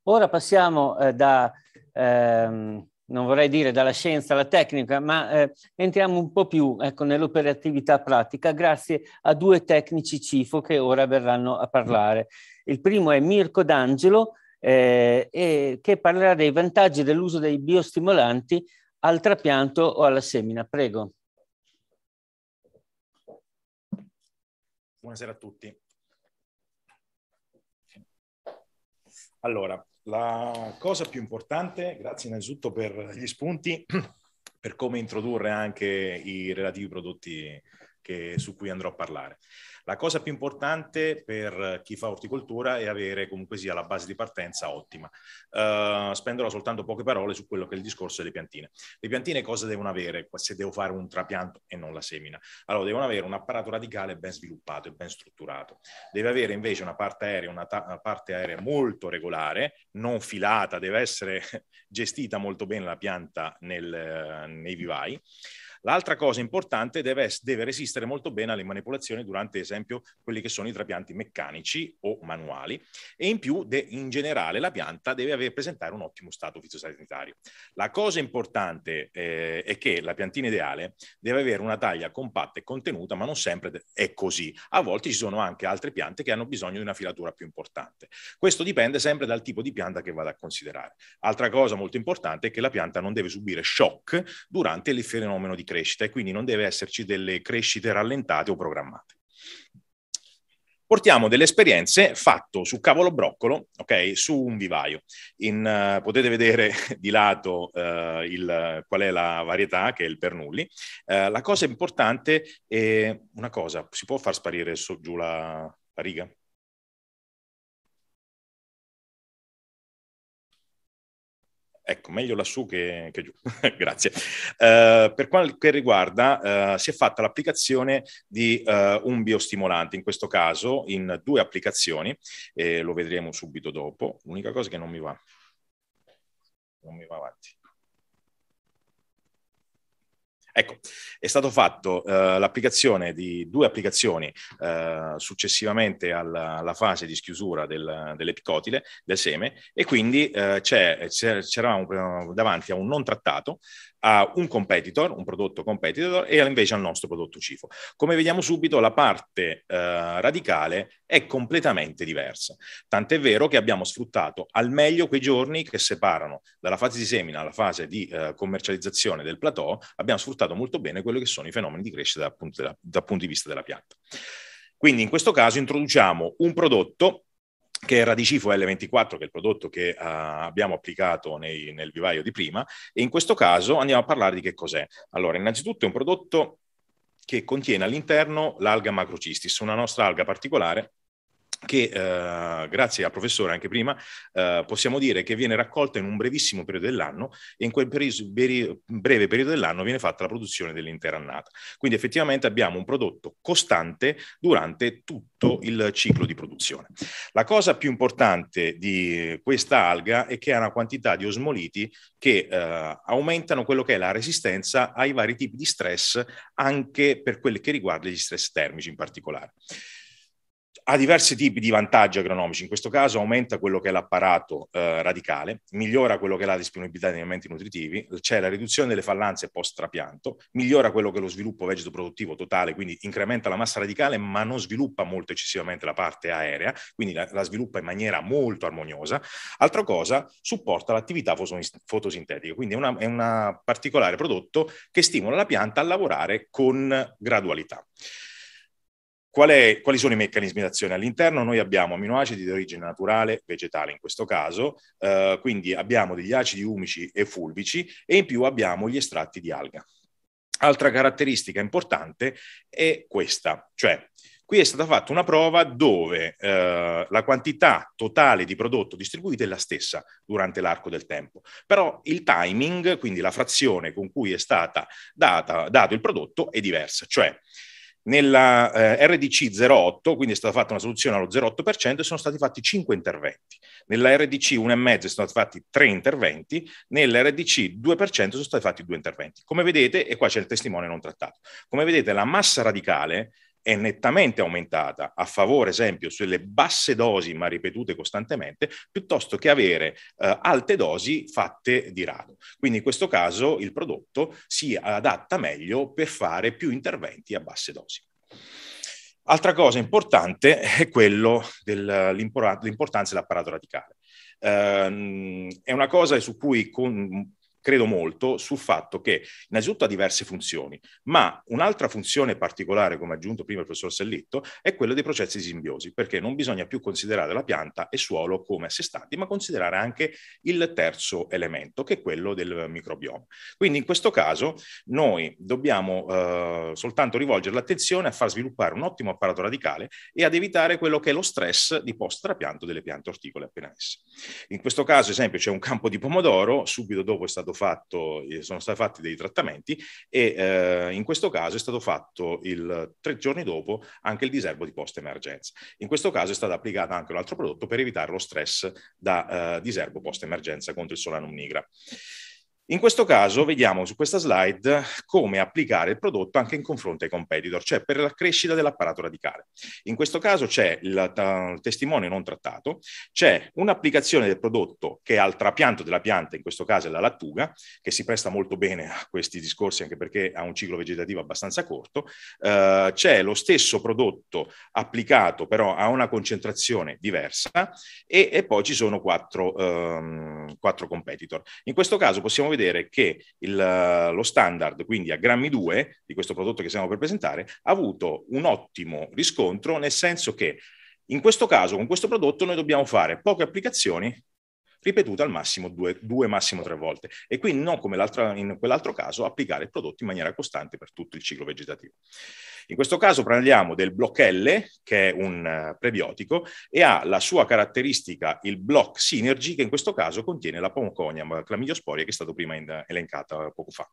Ora passiamo eh, da ehm, non vorrei dire dalla scienza alla tecnica, ma eh, entriamo un po' più ecco, nell'operatività pratica grazie a due tecnici CIFO che ora verranno a parlare. Il primo è Mirko D'Angelo, eh, eh, che parlerà dei vantaggi dell'uso dei biostimolanti al trapianto o alla semina. Prego. Buonasera a tutti. Allora, la cosa più importante, grazie innanzitutto per gli spunti, per come introdurre anche i relativi prodotti che, su cui andrò a parlare. La cosa più importante per chi fa orticoltura è avere comunque sia la base di partenza ottima. Uh, spenderò soltanto poche parole su quello che è il discorso delle piantine. Le piantine cosa devono avere se devo fare un trapianto e non la semina? Allora, devono avere un apparato radicale ben sviluppato e ben strutturato. Deve avere invece una parte aerea, una, ta- una parte aerea molto regolare, non filata, deve essere gestita molto bene la pianta nel, nei vivai. L'altra cosa importante deve, deve resistere molto bene alle manipolazioni durante, ad esempio, quelli che sono i trapianti meccanici o manuali e in più, de, in generale, la pianta deve avere, presentare un ottimo stato fitosanitario. La cosa importante eh, è che la piantina ideale deve avere una taglia compatta e contenuta, ma non sempre è così. A volte ci sono anche altre piante che hanno bisogno di una filatura più importante. Questo dipende sempre dal tipo di pianta che vado a considerare. Altra cosa molto importante è che la pianta non deve subire shock durante il fenomeno di crescita crescita e quindi non deve esserci delle crescite rallentate o programmate. Portiamo delle esperienze fatto su cavolo broccolo, ok, su un vivaio. In, uh, potete vedere di lato uh, il, qual è la varietà, che è il Bernoulli. Uh, eh, la cosa importante è una cosa, si può far sparire su, giù la, la riga? Ecco, meglio lassù che, che giù. Grazie. Uh, per quel che riguarda, uh, si è fatta l'applicazione di uh, un biostimolante, in questo caso in due applicazioni, e lo vedremo subito dopo. L'unica cosa che non mi va. Non mi va avanti. Ecco, è stato fatto eh, l'applicazione di due applicazioni eh, successivamente alla, alla, fase di schiusura del, dell'epicotile, del seme, e quindi eh, c'è, c'eravamo eh, davanti a un non trattato a un competitor, un prodotto competitor e invece al nostro prodotto CIFO. Come vediamo subito la parte eh, radicale è completamente diversa, tant'è vero che abbiamo sfruttato al meglio quei giorni che separano dalla fase di semina alla fase di eh, commercializzazione del plateau, abbiamo sfruttato molto bene quello che sono i fenomeni di crescita dal punto, della, dal punto di vista della pianta. Quindi in questo caso introduciamo un prodotto che è Radicifo L24, che è il prodotto che uh, abbiamo applicato nei, nel vivaio di prima, e in questo caso andiamo a parlare di che cos'è. Allora, innanzitutto è un prodotto che contiene all'interno l'alga macrocistis, una nostra alga particolare che eh, grazie al professore anche prima eh, possiamo dire che viene raccolta in un brevissimo periodo dell'anno e in quel peri- beri- breve periodo dell'anno viene fatta la produzione dell'intera annata. Quindi effettivamente abbiamo un prodotto costante durante tutto il ciclo di produzione. La cosa più importante di questa alga è che ha una quantità di osmoliti che eh, aumentano quello che è la resistenza ai vari tipi di stress anche per quelli che riguardano gli stress termici in particolare ha diversi tipi di vantaggi agronomici, in questo caso aumenta quello che è l'apparato eh, radicale, migliora quello che è la disponibilità di alimenti nutritivi, c'è la riduzione delle fallanze post trapianto, migliora quello che è lo sviluppo vegeto produttivo totale, quindi incrementa la massa radicale ma non sviluppa molto eccessivamente la parte aerea, quindi la, la sviluppa in maniera molto armoniosa. Altra cosa, supporta l'attività fotosintetica, quindi è, una, è un particolare prodotto che stimola la pianta a lavorare con gradualità è, quali sono i meccanismi d'azione? All'interno noi abbiamo aminoacidi di origine naturale, vegetale in questo caso, eh, quindi abbiamo degli acidi umici e fulvici e in più abbiamo gli estratti di alga. Altra caratteristica importante è questa, cioè qui è stata fatta una prova dove eh, la quantità totale di prodotto distribuito è la stessa durante l'arco del tempo, però il timing, quindi la frazione con cui è stata data, dato il prodotto, è diversa, cioè nella eh, RDC 08, quindi è stata fatta una soluzione allo 0,8%, sono stati fatti 5 interventi. Nella RDC 1,5 sono stati fatti 3 interventi, nella RDC 2% sono stati fatti 2 interventi. Come vedete, e qua c'è il testimone non trattato, come vedete la massa radicale è nettamente aumentata a favore, esempio, sulle basse dosi ma ripetute costantemente, piuttosto che avere eh, alte dosi fatte di rado. Quindi in questo caso il prodotto si adatta meglio per fare più interventi a basse dosi. Altra cosa importante è quello dell'importanza dell'apparato radicale. Eh, è una cosa su cui con, credo molto sul fatto che innanzitutto ha diverse funzioni, ma un'altra funzione particolare, come ha aggiunto prima il professor Sellitto, è quella dei processi di simbiosi, perché non bisogna più considerare la pianta e suolo come a sé stanti, ma considerare anche il terzo elemento, che è quello del microbioma. Quindi in questo caso noi dobbiamo eh, soltanto rivolgere l'attenzione a far sviluppare un ottimo apparato radicale e ad evitare quello che è lo stress di post-trapianto delle piante orticole appena esse. In questo caso, esempio, c'è un campo di pomodoro, subito dopo è stato fatto, eh, sono stati fatti dei trattamenti e eh, in questo caso è stato fatto il, tre giorni dopo anche il diserbo di post-emergenza. In questo caso è stato applicato anche un altro prodotto per evitare lo stress da eh, diserbo post-emergenza contro il solanum nigra. In questo caso vediamo su questa slide come applicare il prodotto anche in confronto ai competitor, cioè per la crescita dell'apparato radicale. In questo caso c'è il, eh, il testimone non trattato, c'è un'applicazione del prodotto che è al trapianto della pianta, in questo caso è la lattuga, che si presta molto bene a questi discorsi anche perché ha un ciclo vegetativo abbastanza corto, eh, c'è lo stesso prodotto applicato però a una concentrazione diversa e, e poi ci sono quattro, ehm, quattro competitor. In questo caso possiamo vedere che il, lo standard, quindi a grammi 2, di questo prodotto che stiamo per presentare, ha avuto un ottimo riscontro, nel senso che in questo caso, con questo prodotto, noi dobbiamo fare poche applicazioni ripetuta al massimo due, due massimo tre volte e quindi non come in quell'altro caso applicare il prodotto in maniera costante per tutto il ciclo vegetativo. In questo caso parliamo del Block L, che è un eh, prebiotico, e ha la sua caratteristica il Block Synergy, che in questo caso contiene la pomoconia, la clamidiosporia, che è stata prima elencata poco fa.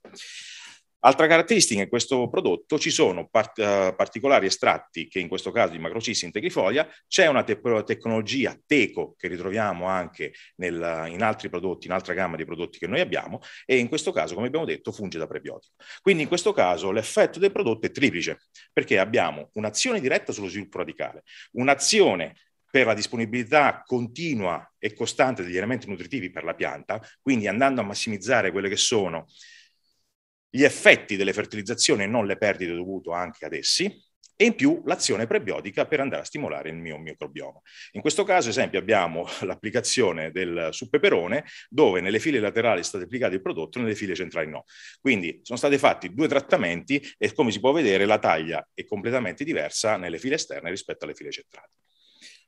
Altra caratteristica in questo prodotto ci sono part- eh, particolari estratti che in questo caso di macrocissi integrifoglia, c'è una te- tecnologia teco che ritroviamo anche nel, in altri prodotti, in altra gamma di prodotti che noi abbiamo e in questo caso come abbiamo detto funge da prebiotico. Quindi in questo caso l'effetto del prodotto è triplice perché abbiamo un'azione diretta sullo sviluppo radicale, un'azione per la disponibilità continua e costante degli elementi nutritivi per la pianta, quindi andando a massimizzare quelle che sono gli effetti delle fertilizzazioni e non le perdite dovute anche ad essi, e in più l'azione prebiotica per andare a stimolare il mio microbioma. In questo caso, esempio, abbiamo l'applicazione del su peperone, dove nelle file laterali è stato applicato il prodotto, nelle file centrali no. Quindi sono stati fatti due trattamenti e come si può vedere la taglia è completamente diversa nelle file esterne rispetto alle file centrali.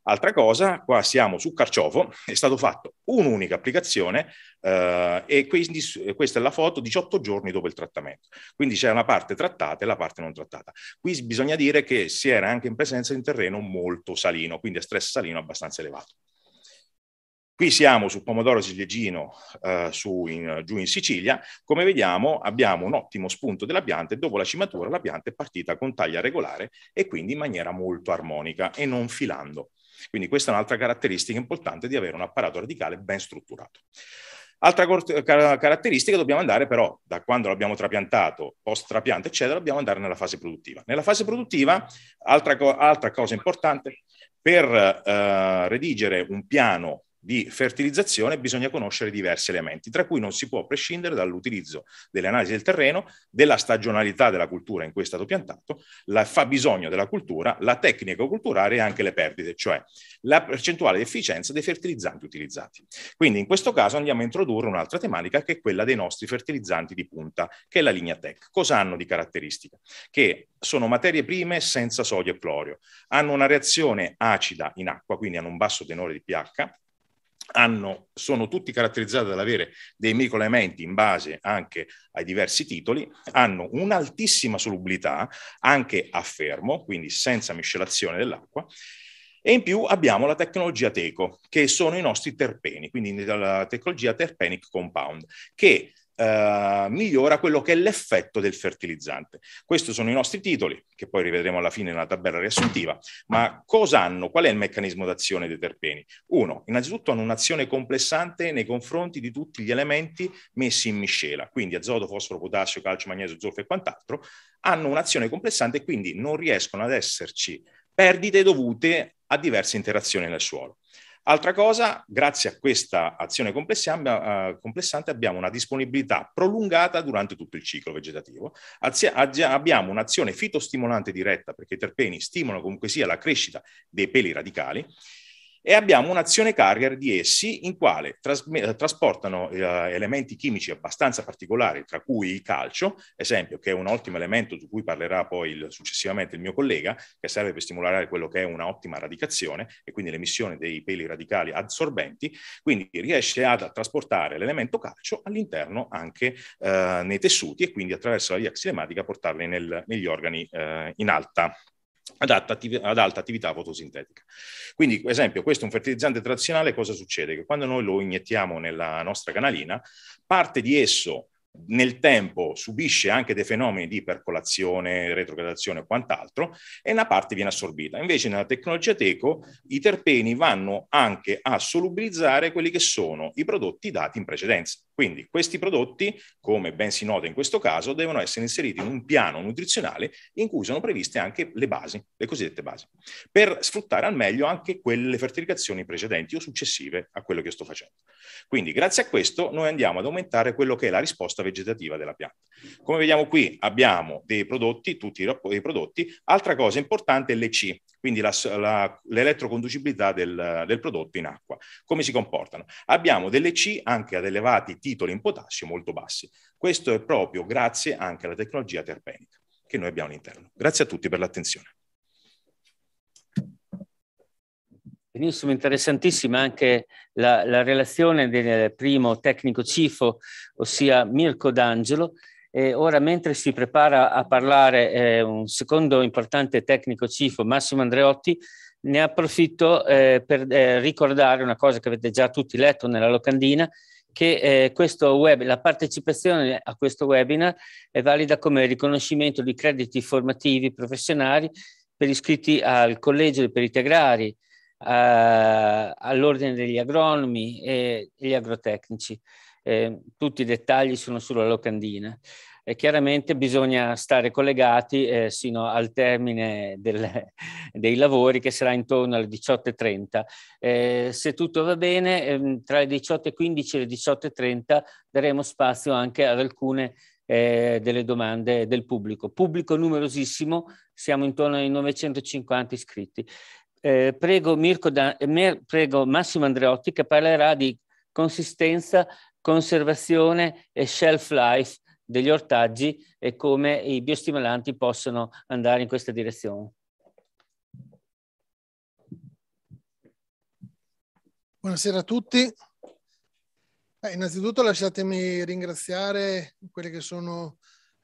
Altra cosa, qua siamo su Carciofo, è stato fatto un'unica applicazione eh, e quindi questa è la foto 18 giorni dopo il trattamento. Quindi c'è una parte trattata e la parte non trattata. Qui bisogna dire che si era anche in presenza di un terreno molto salino, quindi a stress salino abbastanza elevato. Qui siamo su pomodoro ciliegino eh, giù in Sicilia. Come vediamo abbiamo un ottimo spunto della pianta e dopo la cimatura la pianta è partita con taglia regolare e quindi in maniera molto armonica e non filando. Quindi questa è un'altra caratteristica importante di avere un apparato radicale ben strutturato. Altra caratteristica, dobbiamo andare però, da quando l'abbiamo trapiantato, post trapianto, eccetera, dobbiamo andare nella fase produttiva. Nella fase produttiva, altra, co altra cosa importante, per eh, redigere un piano di fertilizzazione bisogna conoscere diversi elementi, tra cui non si può prescindere dall'utilizzo delle analisi del terreno, della stagionalità della cultura in cui è stato piantato, la fabbisogno della cultura, la tecnica culturale e anche le perdite, cioè la percentuale di efficienza dei fertilizzanti utilizzati. Quindi in questo caso andiamo a introdurre un'altra tematica che è quella dei nostri fertilizzanti di punta, che è la linea TEC. Cosa hanno di caratteristica? Che sono materie prime senza sodio e clorio, hanno una reazione acida in acqua, quindi hanno un basso tenore di pH, hanno, sono tutti caratterizzati dall'avere dei microelementi in base anche ai diversi titoli, hanno un'altissima solubilità anche a fermo, quindi senza miscelazione dell'acqua, e in più abbiamo la tecnologia teco, che sono i nostri terpeni, quindi la tecnologia terpenic compound, che eh, migliora quello che è l'effetto del fertilizzante. Questi sono i nostri titoli, che poi rivedremo alla fine nella tabella riassuntiva, ma cosa hanno? Qual è il meccanismo d'azione dei terpeni? Uno, innanzitutto hanno un'azione complessante nei confronti di tutti gli elementi messi in miscela, quindi azoto, fosforo, potassio, calcio, magnesio, zolfo e quant'altro, hanno un'azione complessante e quindi non riescono ad esserci perdite dovute a diverse interazioni nel suolo. Altra cosa, grazie a questa azione eh, complessante abbiamo una disponibilità prolungata durante tutto il ciclo vegetativo, abbiamo un'azione fitostimolante diretta perché i terpeni stimolano comunque sia la crescita dei peli radicali e abbiamo un'azione carrier di essi in quale trasme- trasportano eh, elementi chimici abbastanza particolari, tra cui il calcio, esempio, che è un ottimo elemento di cui parlerà poi il, successivamente il mio collega, che serve per stimolare quello che è un'ottima radicazione e quindi l'emissione dei peli radicali adsorbenti, quindi riesce ad, a trasportare l'elemento calcio all'interno anche eh, nei tessuti e quindi attraverso la via xilematica portarli nel, negli organi eh, in alta ad alta, ad alta, attività fotosintetica. Quindi, per esempio, questo è un fertilizzante tradizionale, cosa succede? Che quando noi lo iniettiamo nella nostra canalina, parte di esso nel tempo subisce anche dei fenomeni di percolazione, retrogradazione e quant'altro, e una parte viene assorbita. Invece nella tecnologia teco i terpeni vanno anche a solubilizzare quelli che sono i prodotti dati in precedenza. Quindi questi prodotti, come ben si nota in questo caso, devono essere inseriti in un piano nutrizionale in cui sono previste anche le basi, le cosiddette basi, per sfruttare al meglio anche quelle fertilizzazioni precedenti o successive a quello che sto facendo. Quindi grazie a questo noi andiamo ad aumentare quello che è la risposta vegetativa della pianta. Come vediamo qui abbiamo dei prodotti, tutti i prodotti, altra cosa importante è l'EC, quindi la, la, l'elettroconducibilità del, del, prodotto in acqua. Come si comportano? Abbiamo delle C anche ad elevati titoli in potassio molto bassi. Questo è proprio grazie anche alla tecnologia terpenica che noi abbiamo all'interno. Grazie a tutti per l'attenzione. Benissimo, interessantissima anche la, la relazione del primo tecnico CIFO, ossia Mirko D'Angelo, e ora, mentre si prepara a parlare eh, un secondo importante tecnico CIFO, Massimo Andreotti, ne approfitto eh, per eh, ricordare una cosa che avete già tutti letto nella locandina, che eh, web, la partecipazione a questo webinar è valida come riconoscimento di crediti formativi professionali per iscritti al Collegio dei Periti Agrari, all'Ordine degli Agronomi e gli Agrotecnici eh, tutti i dettagli sono sulla locandina. E chiaramente bisogna stare collegati eh, sino al termine del, dei lavori che sarà intorno alle 18.30. Eh, se tutto va bene, eh, tra le 18.15 e le 18.30 daremo spazio anche ad alcune eh, delle domande del pubblico. Pubblico numerosissimo, siamo intorno ai 950 iscritti. Eh, prego, da, prego Massimo Andreotti che parlerà di consistenza conservazione e shelf life degli ortaggi e come i biostimolanti possono andare in questa direzione. Buonasera a tutti. Eh, innanzitutto lasciatemi ringraziare quelli che sono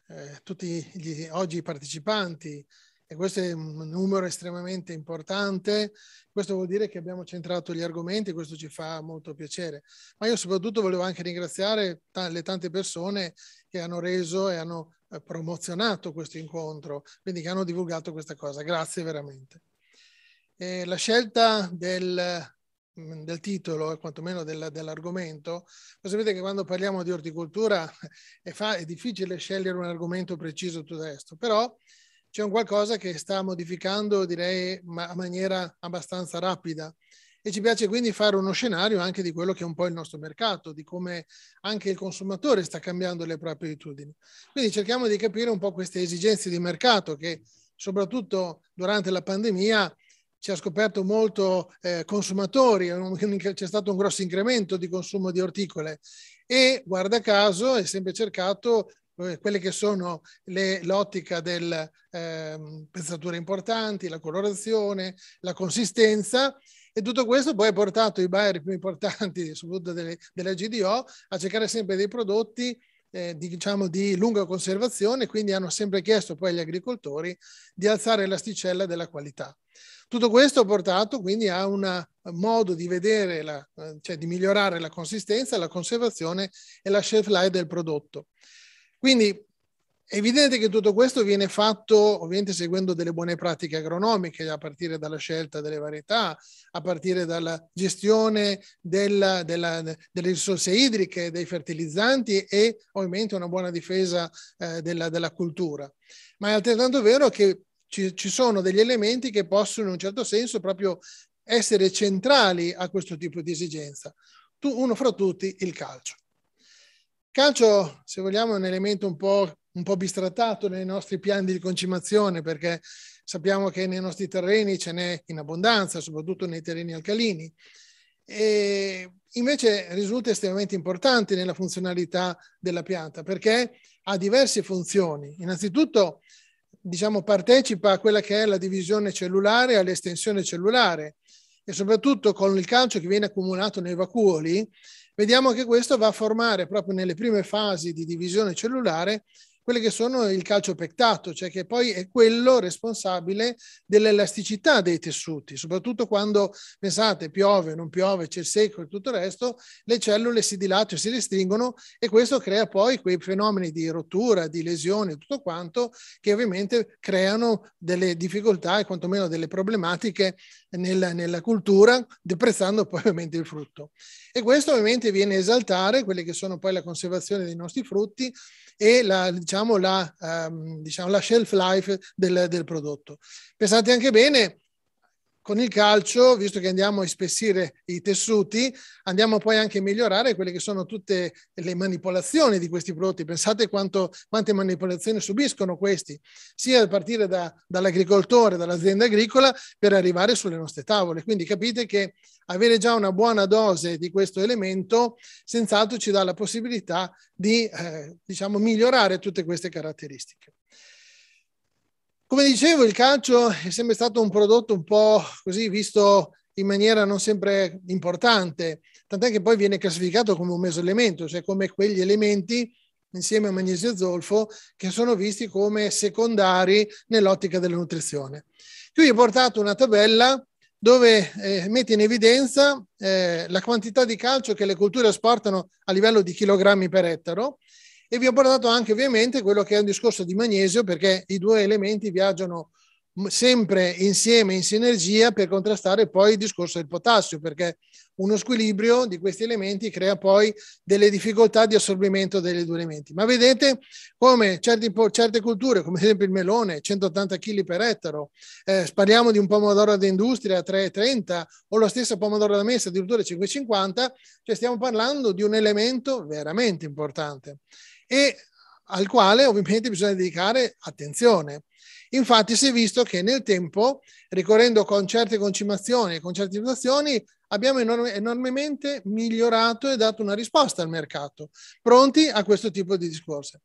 eh, tutti gli, oggi i partecipanti, e questo è un numero estremamente importante. Questo vuol dire che abbiamo centrato gli argomenti, questo ci fa molto piacere. Ma io soprattutto volevo anche ringraziare le tante persone che hanno reso e hanno eh, promozionato questo incontro, quindi che hanno divulgato questa cosa. Grazie veramente. E la scelta del, mm, del titolo e quantomeno del, dell'argomento, lo sapete che quando parliamo di orticoltura è, fa, è difficile scegliere un argomento preciso tutto questo, però c'è un qualcosa che sta modificando, direi, ma- in maniera abbastanza rapida. E ci piace quindi fare uno scenario anche di quello che è un po' il nostro mercato, di come anche il consumatore sta cambiando le proprie abitudini. Quindi cerchiamo di capire un po' queste esigenze di mercato che soprattutto durante la pandemia ci ha scoperto molto eh, consumatori, c'è stato un grosso incremento di consumo di orticole e guarda caso è sempre cercato eh, quelle che sono le, l'ottica delle eh, pezzature importanti, la colorazione, la consistenza e tutto questo poi ha portato i buyer più importanti, soprattutto delle, della GDO, a cercare sempre dei prodotti eh, di, diciamo, di lunga conservazione, quindi hanno sempre chiesto poi agli agricoltori di alzare l'asticella della qualità. Tutto questo ha portato quindi a un modo di vedere, la, eh, cioè di migliorare la consistenza, la conservazione e la shelf life del prodotto. Quindi è evidente che tutto questo viene fatto ovviamente seguendo delle buone pratiche agronomiche, a partire dalla scelta delle varietà, a partire dalla gestione della, della, delle risorse idriche, dei fertilizzanti e ovviamente una buona difesa eh, della, della, cultura. Ma è altrettanto vero che ci, ci sono degli elementi che possono in un certo senso proprio essere centrali a questo tipo di esigenza. Tu, uno fra tutti, il calcio calcio, se vogliamo, è un elemento un po', un po bistrattato nei nostri piani di concimazione perché sappiamo che nei nostri terreni ce n'è in abbondanza, soprattutto nei terreni alcalini. E invece risulta estremamente importante nella funzionalità della pianta perché ha diverse funzioni. Innanzitutto, diciamo, partecipa a quella che è la divisione cellulare, e all'estensione cellulare e soprattutto con il calcio che viene accumulato nei vacuoli vediamo che questo va a formare proprio nelle prime fasi di divisione cellulare quelle che sono il calcio pectato, cioè che poi è quello responsabile dell'elasticità dei tessuti, soprattutto quando pensate piove, non piove, c'è il secco e tutto il resto, le cellule si dilatano e si restringono e questo crea poi quei fenomeni di rottura, di lesione e tutto quanto che ovviamente creano delle difficoltà e quantomeno delle problematiche nella, nella cultura, deprezzando poi ovviamente il frutto. E questo ovviamente viene a esaltare quelle che sono poi la conservazione dei nostri frutti e la, diciamo, la, um, diciamo, la shelf life del, del prodotto. Pensate anche bene con il calcio, visto che andiamo a ispessire i tessuti, andiamo poi anche a migliorare quelle che sono tutte le manipolazioni di questi prodotti. Pensate quanto, quante manipolazioni subiscono questi, sia a partire da, dall'agricoltore, dall'azienda agricola, per arrivare sulle nostre tavole. Quindi capite che avere già una buona dose di questo elemento senz'altro ci dà la possibilità di eh, diciamo, migliorare tutte queste caratteristiche. Come dicevo, il calcio è sempre stato un prodotto un po' così visto in maniera non sempre importante, tant'è che poi viene classificato come un mesoelemento, cioè come quegli elementi insieme a magnesio e zolfo che sono visti come secondari nell'ottica della nutrizione. Qui ho portato una tabella dove eh, mette in evidenza eh, la quantità di calcio che le culture asportano a livello di chilogrammi per ettaro e vi ho parlato anche ovviamente quello che è un discorso di magnesio perché i due elementi viaggiano sempre insieme in sinergia per contrastare poi il discorso del potassio perché uno squilibrio di questi elementi crea poi delle difficoltà di assorbimento dei due elementi. Ma vedete come certi, certe culture, come ad esempio il melone, 180 kg per ettaro, eh, parliamo di un pomodoro d'industria 3,30 o lo stesso pomodoro da messa addirittura 5,50, cioè stiamo parlando di un elemento veramente importante e al quale ovviamente bisogna dedicare attenzione. Infatti si è visto che nel tempo, ricorrendo con certe concimazioni e con certe situazioni, abbiamo enorme, enormemente migliorato e dato una risposta al mercato, pronti a questo tipo di discorso.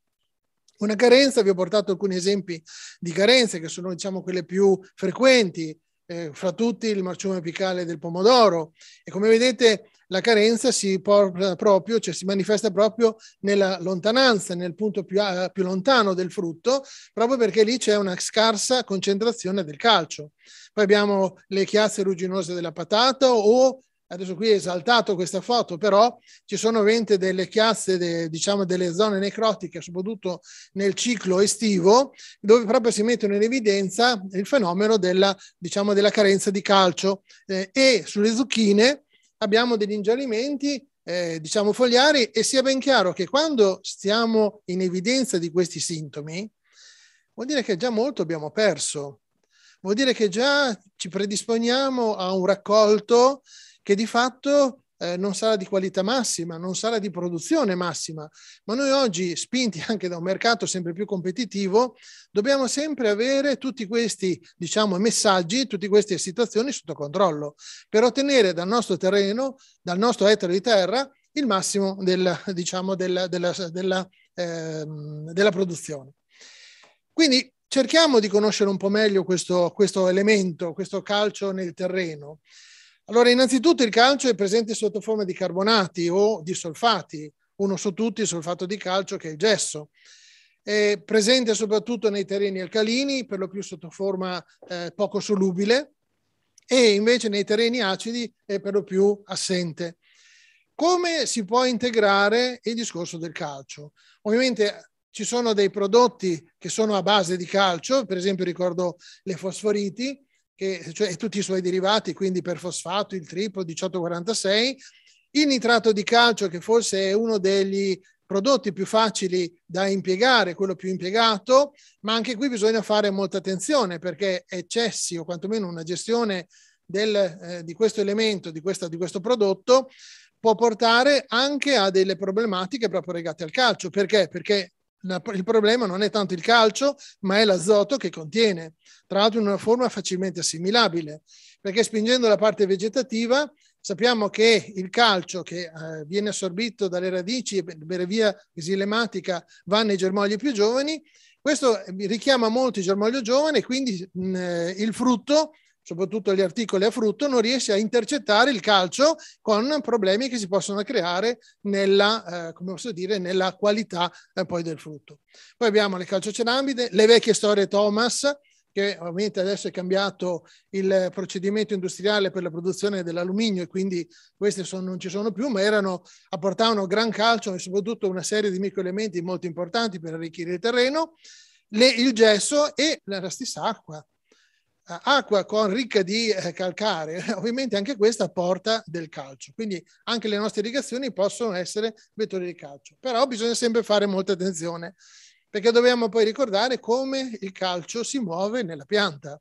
Una carenza, vi ho portato alcuni esempi di carenze che sono diciamo quelle più frequenti, eh, fra tutti il marciume apicale del pomodoro e come vedete la carenza si, proprio, cioè si manifesta proprio nella lontananza, nel punto più, più lontano del frutto, proprio perché lì c'è una scarsa concentrazione del calcio. Poi abbiamo le chiazze rugginose della patata o adesso qui è esaltato questa foto, però ci sono ovviamente delle chiazze, de, diciamo delle zone necrotiche, soprattutto nel ciclo estivo, dove proprio si mettono in evidenza il fenomeno della, diciamo, della carenza di calcio eh, e sulle zucchine abbiamo degli ingiallimenti eh, diciamo fogliari e sia ben chiaro che quando stiamo in evidenza di questi sintomi vuol dire che già molto abbiamo perso, vuol dire che già ci predisponiamo a un raccolto che di fatto eh, non sarà di qualità massima, non sarà di produzione massima, ma noi oggi, spinti anche da un mercato sempre più competitivo, dobbiamo sempre avere tutti questi diciamo, messaggi, tutte queste situazioni sotto controllo per ottenere dal nostro terreno, dal nostro ettaro di terra, il massimo del, diciamo, della, della, della, eh, della produzione. Quindi cerchiamo di conoscere un po' meglio questo, questo elemento, questo calcio nel terreno. Allora, innanzitutto il calcio è presente sotto forma di carbonati o di solfati, uno su tutti il solfato di calcio che è il gesso. È presente soprattutto nei terreni alcalini, per lo più sotto forma eh, poco solubile, e invece nei terreni acidi è per lo più assente. Come si può integrare il discorso del calcio? Ovviamente ci sono dei prodotti che sono a base di calcio, per esempio ricordo le fosforiti, che, cioè, tutti i suoi derivati, quindi per fosfato il triplo 1846, il nitrato di calcio che forse è uno degli prodotti più facili da impiegare, quello più impiegato, ma anche qui bisogna fare molta attenzione perché eccessi o quantomeno una gestione del, eh, di questo elemento, di, questa, di questo prodotto, può portare anche a delle problematiche proprio legate al calcio. Perché? Perché il problema non è tanto il calcio, ma è l'azoto che contiene, tra l'altro in una forma facilmente assimilabile, perché spingendo la parte vegetativa sappiamo che il calcio che eh, viene assorbito dalle radici per via esilematica va nei germogli più giovani, questo eh, richiama molto il germoglio giovane, quindi mh, eh, il frutto soprattutto gli articoli a frutto, non riesce a intercettare il calcio con problemi che si possono creare nella, eh, dire, nella qualità eh, poi del frutto. Poi abbiamo le calcioceramide, le vecchie storie Thomas, che ovviamente adesso è cambiato il procedimento industriale per la produzione dell'alluminio e quindi queste sono, non ci sono più, ma erano, apportavano gran calcio e soprattutto una serie di microelementi molto importanti per arricchire il terreno, le, il gesso e la stessa acqua. Eh, acqua con, ricca di eh, calcare, ovviamente anche questa porta del calcio, quindi anche le nostre irrigazioni possono essere vettori di calcio, però bisogna sempre fare molta attenzione perché dobbiamo poi ricordare come il calcio si muove nella pianta.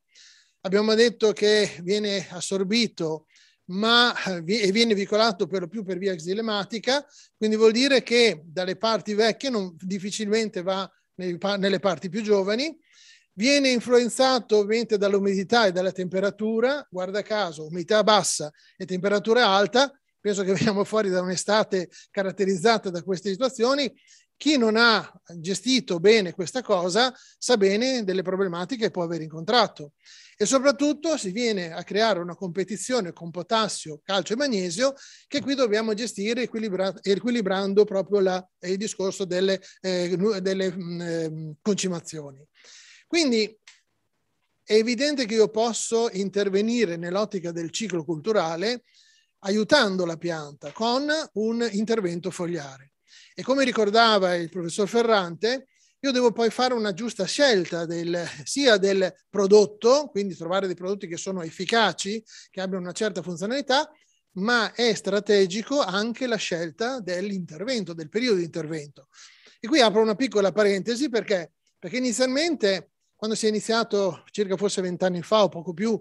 Abbiamo detto che viene assorbito ma eh, viene vicolato per lo più per via xilematica, quindi vuol dire che dalle parti vecchie non, difficilmente va nelle parti più giovani Viene influenzato ovviamente dall'umidità e dalla temperatura, guarda caso, umidità bassa e temperatura alta, penso che veniamo fuori da un'estate caratterizzata da queste situazioni. Chi non ha gestito bene questa cosa sa bene delle problematiche che può aver incontrato e soprattutto si viene a creare una competizione con potassio, calcio e magnesio che qui dobbiamo gestire equilibra- equilibrando proprio la, il discorso delle, eh, delle mh, mm, ehm, concimazioni. Quindi è evidente che io posso intervenire nell'ottica del ciclo culturale aiutando la pianta con un intervento fogliare. E come ricordava il professor Ferrante, io devo poi fare una giusta scelta del, sia del prodotto, quindi trovare dei prodotti che sono efficaci, che abbiano una certa funzionalità, ma è strategico anche la scelta dell'intervento, del periodo di intervento. E qui apro una piccola parentesi perché, perché inizialmente quando si è iniziato circa forse vent'anni fa o poco più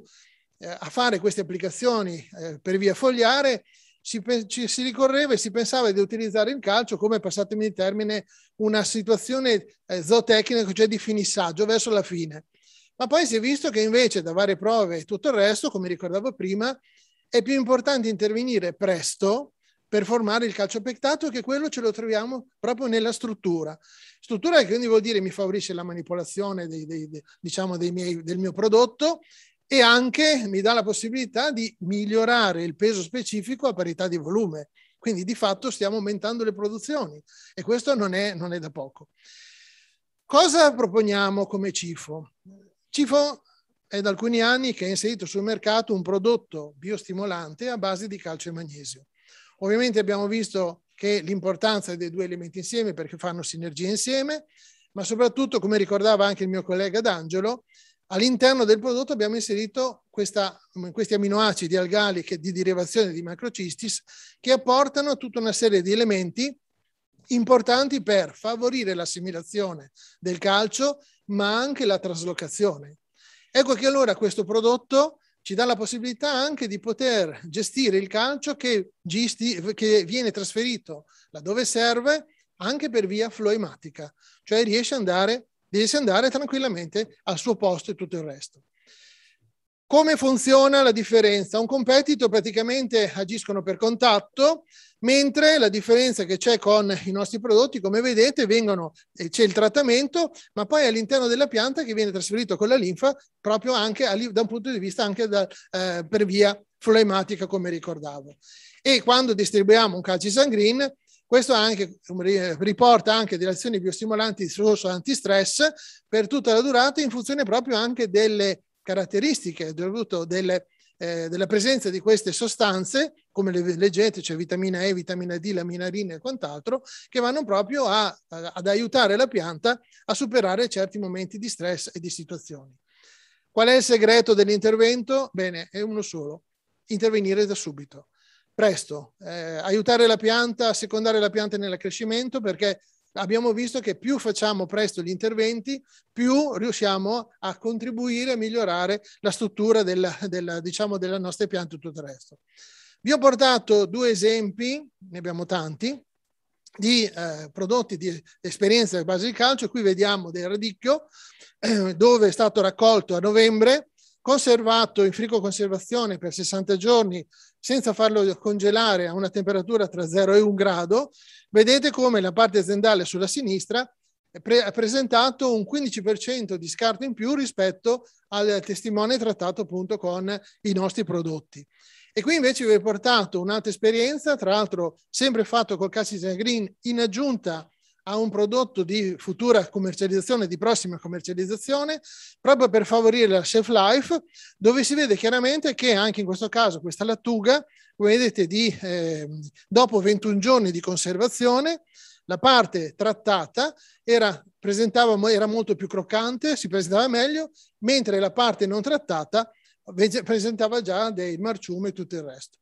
eh, a fare queste applicazioni eh, per via fogliare, si, ci, si, ricorreva e si pensava di utilizzare il calcio come, passatemi il termine, una situazione eh, zootecnica, cioè di finissaggio verso la fine. Ma poi si è visto che invece da varie prove e tutto il resto, come ricordavo prima, è più importante intervenire presto per formare il calcio pectato, che quello ce lo troviamo proprio nella struttura. Struttura che quindi vuol dire mi favorisce la manipolazione dei, dei, dei, diciamo miei, del mio prodotto e anche mi dà la possibilità di migliorare il peso specifico a parità di volume. Quindi di fatto stiamo aumentando le produzioni e questo non è, non è da poco. Cosa proponiamo come CIFO? CIFO è da alcuni anni che è inserito sul mercato un prodotto biostimolante a base di calcio e magnesio. Ovviamente abbiamo visto che l'importanza dei due elementi insieme perché fanno sinergia insieme, ma soprattutto, come ricordava anche il mio collega D'Angelo, all'interno del prodotto abbiamo inserito questa, questi aminoacidi algali che, di derivazione di macrocistis che apportano tutta una serie di elementi importanti per favorire l'assimilazione del calcio, ma anche la traslocazione. Ecco che allora questo prodotto ci dà la possibilità anche di poter gestire il calcio che, gisti, che viene trasferito laddove serve anche per via floematica, cioè riesce ad andare, riesce andare tranquillamente al suo posto e tutto il resto. Come funziona la differenza? Un competitor praticamente agiscono per contatto, Mentre la differenza che c'è con i nostri prodotti, come vedete, vengono, eh, c'è il trattamento, ma poi all'interno della pianta che viene trasferito con la linfa proprio anche da un punto di vista anche da, eh, per via flematica, come ricordavo. E quando distribuiamo un calcisan green, questo anche, riporta anche delle azioni biostimolanti di source antistress per tutta la durata in funzione proprio anche delle caratteristiche, delle eh, della presenza di queste sostanze, come le leggete, cioè vitamina E, vitamina D, laminarina e quant'altro, che vanno proprio a, a, ad aiutare la pianta a superare certi momenti di stress e di situazioni. Qual è il segreto dell'intervento? Bene, è uno solo, intervenire da subito presto, eh, aiutare la pianta, secondare la pianta nell'accrescimento perché abbiamo visto che più facciamo presto gli interventi, più riusciamo a contribuire a migliorare la struttura della, della, diciamo, della nostra pianta e tutto il resto. Vi ho portato due esempi, ne abbiamo tanti, di eh, prodotti di esperienza a base di calcio. Qui vediamo del radicchio, eh, dove è stato raccolto a novembre conservato in conservazione per 60 giorni senza farlo congelare a una temperatura tra 0 e 1 grado, vedete come la parte aziendale sulla sinistra ha presentato un 15% di scarto in più rispetto al testimone trattato appunto con i nostri prodotti. E qui invece vi ho portato un'altra esperienza, tra l'altro sempre fatto col Cassian Green in aggiunta a un prodotto di futura commercializzazione, di prossima commercializzazione, proprio per favorire la shelf life, dove si vede chiaramente che anche in questo caso questa lattuga, come vedete, di, eh, dopo 21 giorni di conservazione, la parte trattata era, era molto più croccante, si presentava meglio, mentre la parte non trattata presentava già dei marciume e tutto il resto.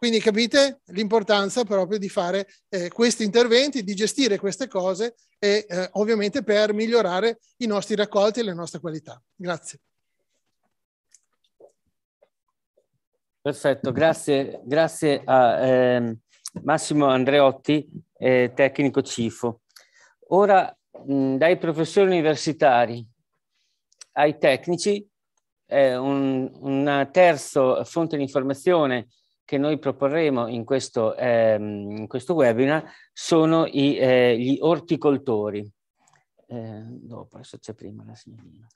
Quindi capite l'importanza proprio di fare eh, questi interventi, di gestire queste cose e eh, ovviamente per migliorare i nostri raccolti e le nostre qualità. Grazie. Perfetto, grazie, grazie a eh, Massimo Andreotti, tecnico CIFO. Ora mh, dai professori universitari ai tecnici eh, un, una terza fonte di informazione che noi proporremo in questo, ehm, in questo webinar sono i, eh, gli orticoltori. Eh, dopo, adesso c'è prima la signorina.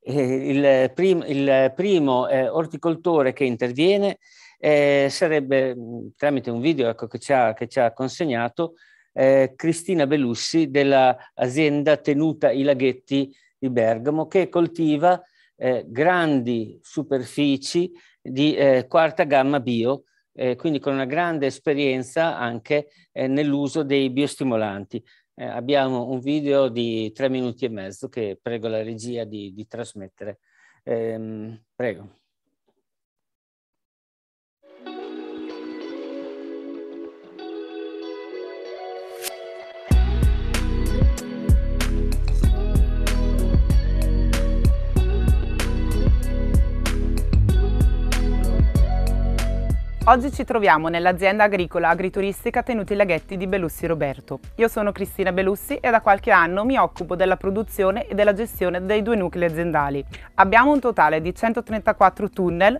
Eh, il, prim, il, primo eh, orticoltore che interviene eh, sarebbe, mm, tramite un video ecco, che, ci ha, che, ci ha, consegnato, eh, Cristina Belussi dell'azienda Tenuta I Laghetti di Bergamo, che coltiva grandi superfici di eh, quarta gamma bio, eh, quindi con una grande esperienza anche eh, nell'uso dei biostimolanti. Eh, abbiamo un video di tre minuti e mezzo che prego la regia di, di trasmettere. Ehm, prego. Oggi ci troviamo nell'azienda agricola agrituristica Tenuti Laghetti di Belussi Roberto. Io sono Cristina Belussi e da qualche anno mi occupo della produzione e della gestione dei due nuclei aziendali. Abbiamo un totale di 134 tunnel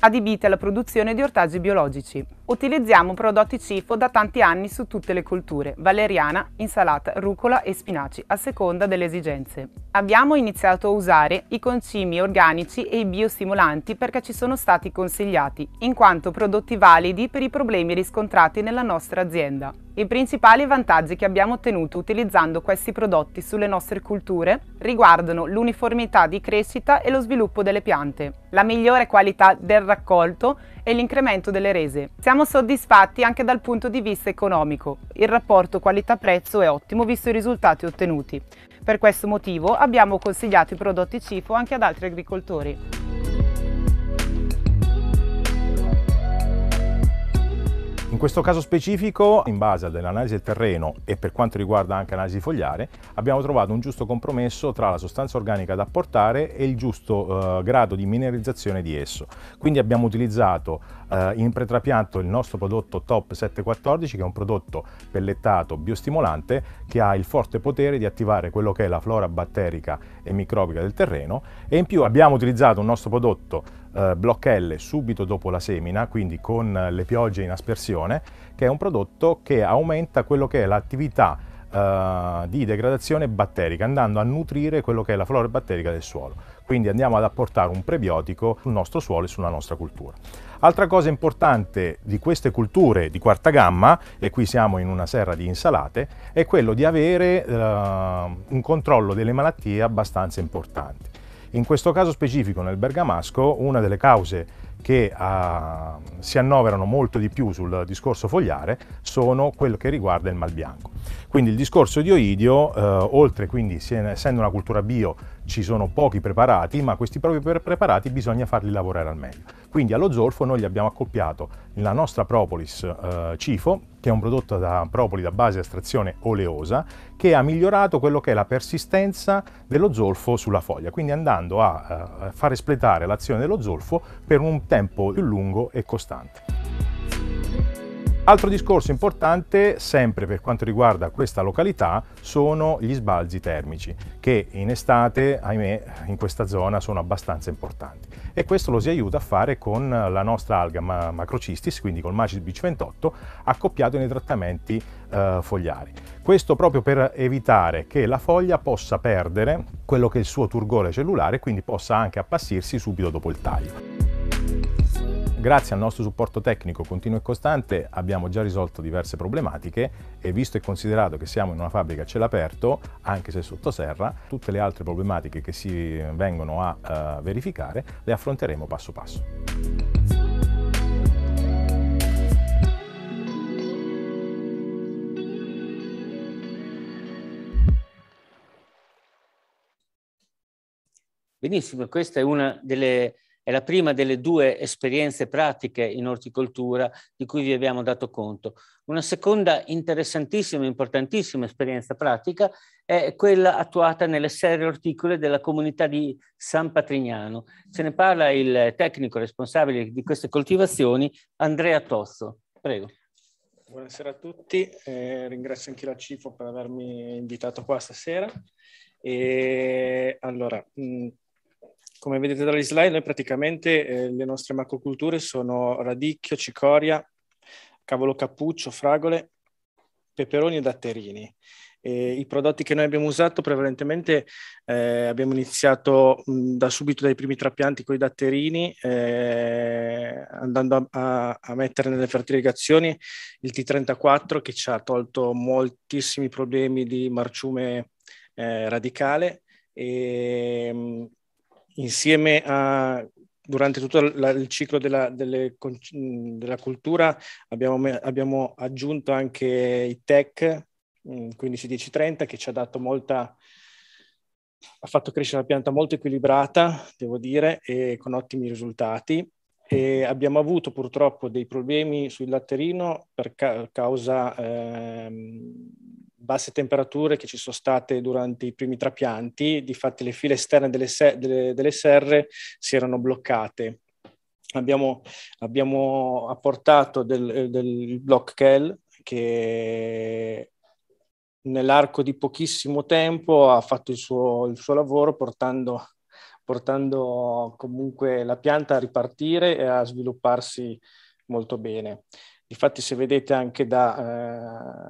adibiti alla produzione di ortaggi biologici. Utilizziamo prodotti CIFO da tanti anni su tutte le colture, valeriana, insalata, rucola e spinaci, a seconda delle esigenze. Abbiamo iniziato a usare i concimi organici e i biostimolanti perché ci sono stati consigliati, in quanto prodotti validi per i problemi riscontrati nella nostra azienda. I principali vantaggi che abbiamo ottenuto utilizzando questi prodotti sulle nostre culture riguardano l'uniformità di crescita e lo sviluppo delle piante, la migliore qualità del raccolto e l'incremento delle rese. Siamo siamo soddisfatti anche dal punto di vista economico. Il rapporto qualità-prezzo è ottimo visto i risultati ottenuti. Per questo motivo abbiamo consigliato i prodotti CIFO anche ad altri agricoltori. In questo caso specifico, in base all'analisi del terreno e per quanto riguarda anche l'analisi fogliare, abbiamo trovato un giusto compromesso tra la sostanza organica da apportare e il giusto eh, grado di mineralizzazione di esso. Quindi abbiamo utilizzato eh, in pretrapianto il nostro prodotto Top 714, che è un prodotto pellettato biostimolante che ha il forte potere di attivare quello che è la flora batterica e microbica del terreno e in più abbiamo utilizzato un nostro prodotto eh, Blocchelli subito dopo la semina, quindi con le piogge in aspersione, che è un prodotto che aumenta quello che è l'attività eh, di degradazione batterica, andando a nutrire quello che è la flora batterica del suolo quindi andiamo ad apportare un prebiotico sul nostro suolo e sulla nostra cultura. Altra cosa importante di queste culture di quarta gamma, e qui siamo in una serra di insalate, è quello di avere eh, un controllo delle malattie abbastanza importante. In questo caso specifico, nel bergamasco, una delle cause che uh, si annoverano molto di più sul discorso fogliare sono quello che riguarda il malbianco. Quindi il discorso di Oidio, uh, oltre quindi essendo una cultura bio ci sono pochi preparati, ma questi propri preparati bisogna farli lavorare al meglio. Quindi allo zolfo noi gli abbiamo accoppiato la nostra propolis uh, cifo, che è un prodotto da propoli da base a estrazione oleosa, che ha migliorato quello che è la persistenza dello zolfo sulla foglia, quindi andando eh, a far espletare l'azione dello zolfo per un tempo più lungo e costante. Altro discorso importante, sempre per quanto riguarda questa località, sono gli sbalzi termici, che in estate, ahimè, in questa zona sono abbastanza importanti e questo lo si aiuta a fare con la nostra alga ma macrocistis, quindi col Macid Beach 28 accoppiato nei trattamenti eh, fogliari. Questo proprio per evitare che la foglia possa perdere quello che è il suo turgore cellulare e quindi possa anche appassirsi subito dopo il taglio. Grazie al nostro supporto tecnico continuo e costante abbiamo già risolto diverse problematiche e visto e considerato che siamo in una fabbrica a cielo aperto, anche se sotto serra, tutte le altre problematiche che si vengono a uh, verificare le affronteremo passo passo. Benissimo, questa è una delle è la prima delle due esperienze pratiche in orticoltura di cui vi abbiamo dato conto. Una seconda interessantissima, importantissima esperienza pratica è quella attuata nelle serie orticole della comunità di San Patrignano. Se ne parla il tecnico responsabile di queste coltivazioni, Andrea Tozzo. Prego. Buonasera a tutti, eh, ringrazio anche la CIFO per avermi invitato qua stasera. E allora, mh, come vedete dalle slide, noi praticamente eh, le nostre macroculture sono radicchio, cicoria, cavolo cappuccio, fragole, peperoni e datterini. E I prodotti che noi abbiamo usato prevalentemente eh, abbiamo iniziato mh, da subito dai primi trapianti con i datterini, eh, andando a, a, mettere nelle fertilizzazioni il T34 che ci ha tolto moltissimi problemi di marciume eh, radicale e mh, insieme a durante tutto la, il ciclo della, delle, della cultura abbiamo, abbiamo, aggiunto anche i tech 15-10-30 mm, che ci ha dato molta, ha fatto crescere una pianta molto equilibrata, devo dire, e con ottimi risultati e abbiamo avuto purtroppo dei problemi sul latterino per ca- causa ehm, basse temperature che ci sono state durante i primi trapianti, difatti le file esterne delle, se- delle, delle serre si erano bloccate. Abbiamo, abbiamo apportato del, del block KEL che nell'arco di pochissimo tempo ha fatto il suo, il suo lavoro portando portando comunque la pianta a ripartire e a svilupparsi molto bene. Infatti se vedete anche da,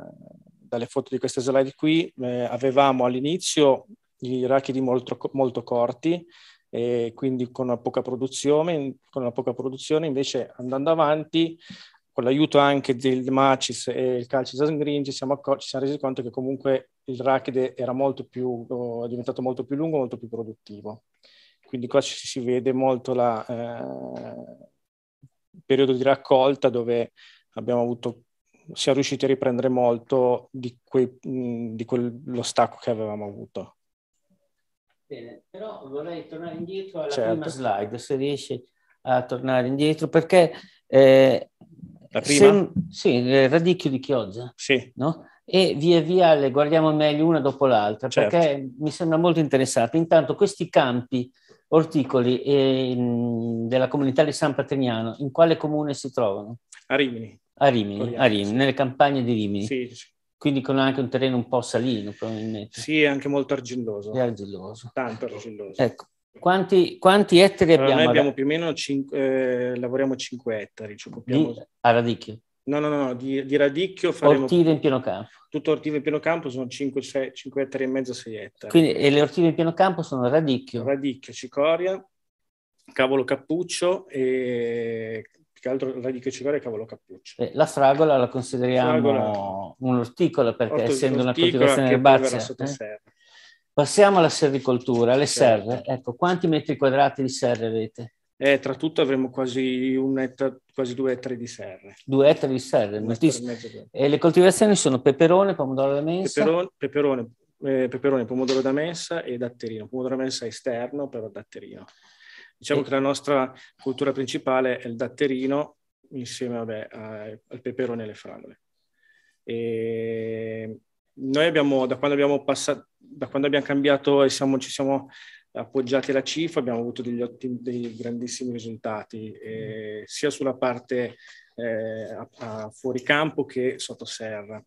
eh, dalle foto di questa slide qui, eh, avevamo all'inizio i rachidi molto, molto corti, e quindi con poca, produzione, con poca produzione, invece andando avanti, con l'aiuto anche del Macis e il Calcis Sangringi, ci siamo resi conto che comunque il rachide era molto più, oh, è diventato molto più lungo, molto più produttivo. Quindi qua ci si vede molto la, eh, il periodo di raccolta dove abbiamo avuto, siamo riusciti a riprendere molto di, quei, di quello stacco che avevamo avuto. Bene, però vorrei tornare indietro alla certo. prima slide, se riesci a tornare indietro, perché eh, la prima? Se, sì, il radicchio di Chioggia. Sì. No? E via via le guardiamo meglio una dopo l'altra, certo. perché mi sembra molto interessante. Intanto questi campi Orticoli e, mh, della comunità di San Patrignano, in quale comune si trovano? A Rimini. A Rimini, a Rimini nelle campagne di Rimini. Sì, sì. Quindi con anche un terreno un po' salino, probabilmente. Sì, anche molto argilloso. È argilloso. Tanto argilloso. Ecco. Quanti, quanti ettari allora, abbiamo? Noi abbiamo più o meno 5, eh, lavoriamo 5 ettari. Ci occupiamo... Di, a radicchio? No, no, no, di, di radicchio faremo... Ortile in pieno campo tutto ortive in pieno campo sono 5, 6, 5 ettari e mezzo, 6 ettari. Quindi e le ortive in pieno campo sono radicchio. Radicchio, cicoria, cavolo cappuccio e più che altro radicchio cicoria e cavolo cappuccio. Eh, la fragola la consideriamo un'orticola perché orto, essendo una coltivazione erbacea. Eh? Passiamo alla serricoltura, alle certo. serre. Ecco, quanti metri quadrati di serre avete? eh, tra tutto avremo quasi, et- quasi, due ettari di serre. Due ettari di serre, moltissimo. E le coltivazioni sono peperone, pomodoro da mensa? Peperone, peperone, eh, peperone pomodoro da mensa e datterino. Pomodoro da mensa esterno, però datterino. Diciamo e... che la nostra cultura principale è il datterino insieme vabbè, a, al peperone e alle fragole. E noi abbiamo, da quando abbiamo passato, da quando abbiamo cambiato e siamo, ci siamo appoggiati alla CIF abbiamo avuto degli ottimi, dei grandissimi risultati, eh, sia sulla parte eh, a, a fuoricampo che sotto serra.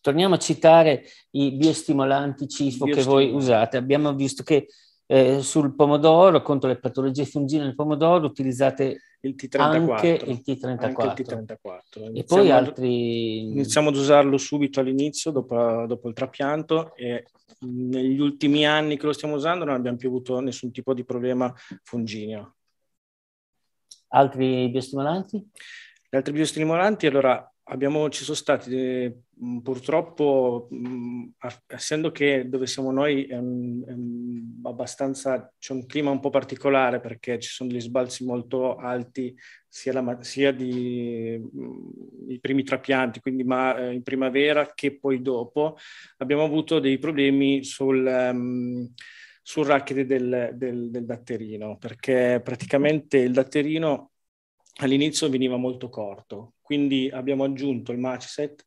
Torniamo a citare i biostimolanti CIFO biostimolanti. che voi usate. Abbiamo visto che eh, sul pomodoro contro le patologie fungine del pomodoro utilizzate il T34, anche il T34. Anche il T34. E poi altri... Iniziamo ad usarlo subito all'inizio, dopo, dopo, il trapianto e negli ultimi anni che lo stiamo usando non abbiamo più avuto nessun tipo di problema fungineo. Altri biostimolanti? Gli altri biostimolanti, allora abbiamo, ci sono stati eh, purtroppo, mh, mm, essendo che dove siamo noi è, un, è un, abbastanza, c'è un clima un po' particolare perché ci sono degli sbalzi molto alti sia, la, sia di, mh, mm, i primi trapianti, quindi ma, eh, in primavera che poi dopo, abbiamo avuto dei problemi sul... Um, sul racchete del, del, del datterino, perché praticamente il datterino all'inizio veniva molto corto, quindi abbiamo aggiunto il match set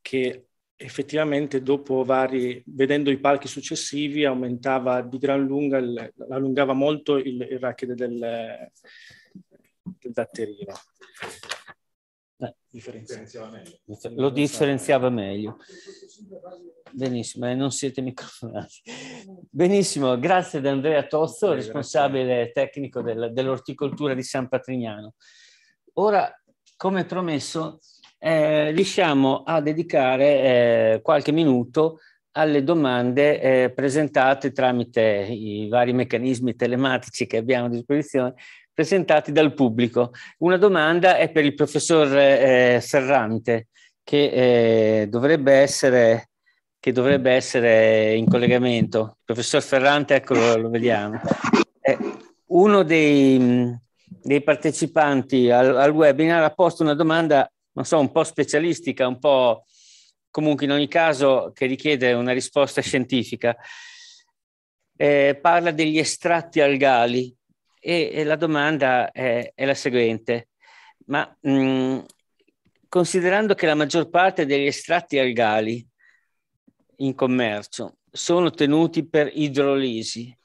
che effettivamente dopo vari, vedendo i palchi successivi, aumentava di gran lunga, il, allungava molto il, il rachide del, del datterino. differenziava Lo differenziava meglio. Benissimo, eh, non siete microfonati. Benissimo, grazie ad Andrea Tozzo, responsabile tecnico del, dell'orticoltura di San Patrignano. Ora, come promesso, eh, riusciamo a dedicare eh, qualche minuto alle domande eh, presentate tramite i vari meccanismi telematici che abbiamo a disposizione, presentati dal pubblico. Una domanda è per il professor eh, Ferrante, che eh, dovrebbe essere che dovrebbe essere in collegamento. Professor Ferrante, eccolo, lo vediamo. È eh, uno dei, dei partecipanti al, al webinar ha posto una domanda, non so, un po' specialistica, un po' comunque in ogni caso che richiede una risposta scientifica. Eh, parla degli estratti algali e, e la domanda è, è, la seguente, ma mh, mm, considerando che la maggior parte degli estratti algali in commercio sono tenuti per idrolisi,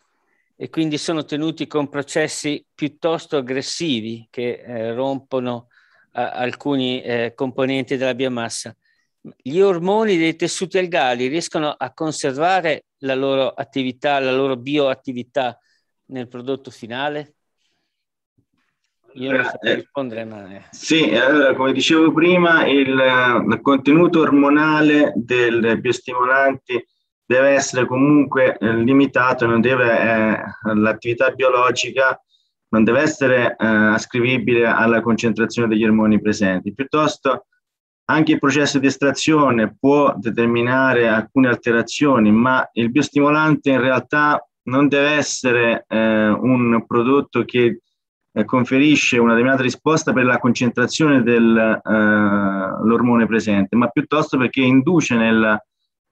e quindi sono tenuti con processi piuttosto aggressivi che eh, rompono a, alcuni eh, componenti della biomassa. Gli ormoni dei tessuti algali riescono a conservare la loro attività, la loro bioattività nel prodotto finale? Io non eh, saprei eh, rispondere, ma... Eh. Sì, allora, come dicevo prima, il, il contenuto ormonale dei biostimolanti deve essere comunque eh, limitato, deve, eh, l'attività biologica non deve essere eh, ascrivibile alla concentrazione degli ormoni presenti, piuttosto anche il processo di estrazione può determinare alcune alterazioni, ma il biostimolante in realtà non deve essere eh, un prodotto che eh, conferisce una determinata risposta per la concentrazione dell'ormone eh, presente, ma piuttosto perché induce nella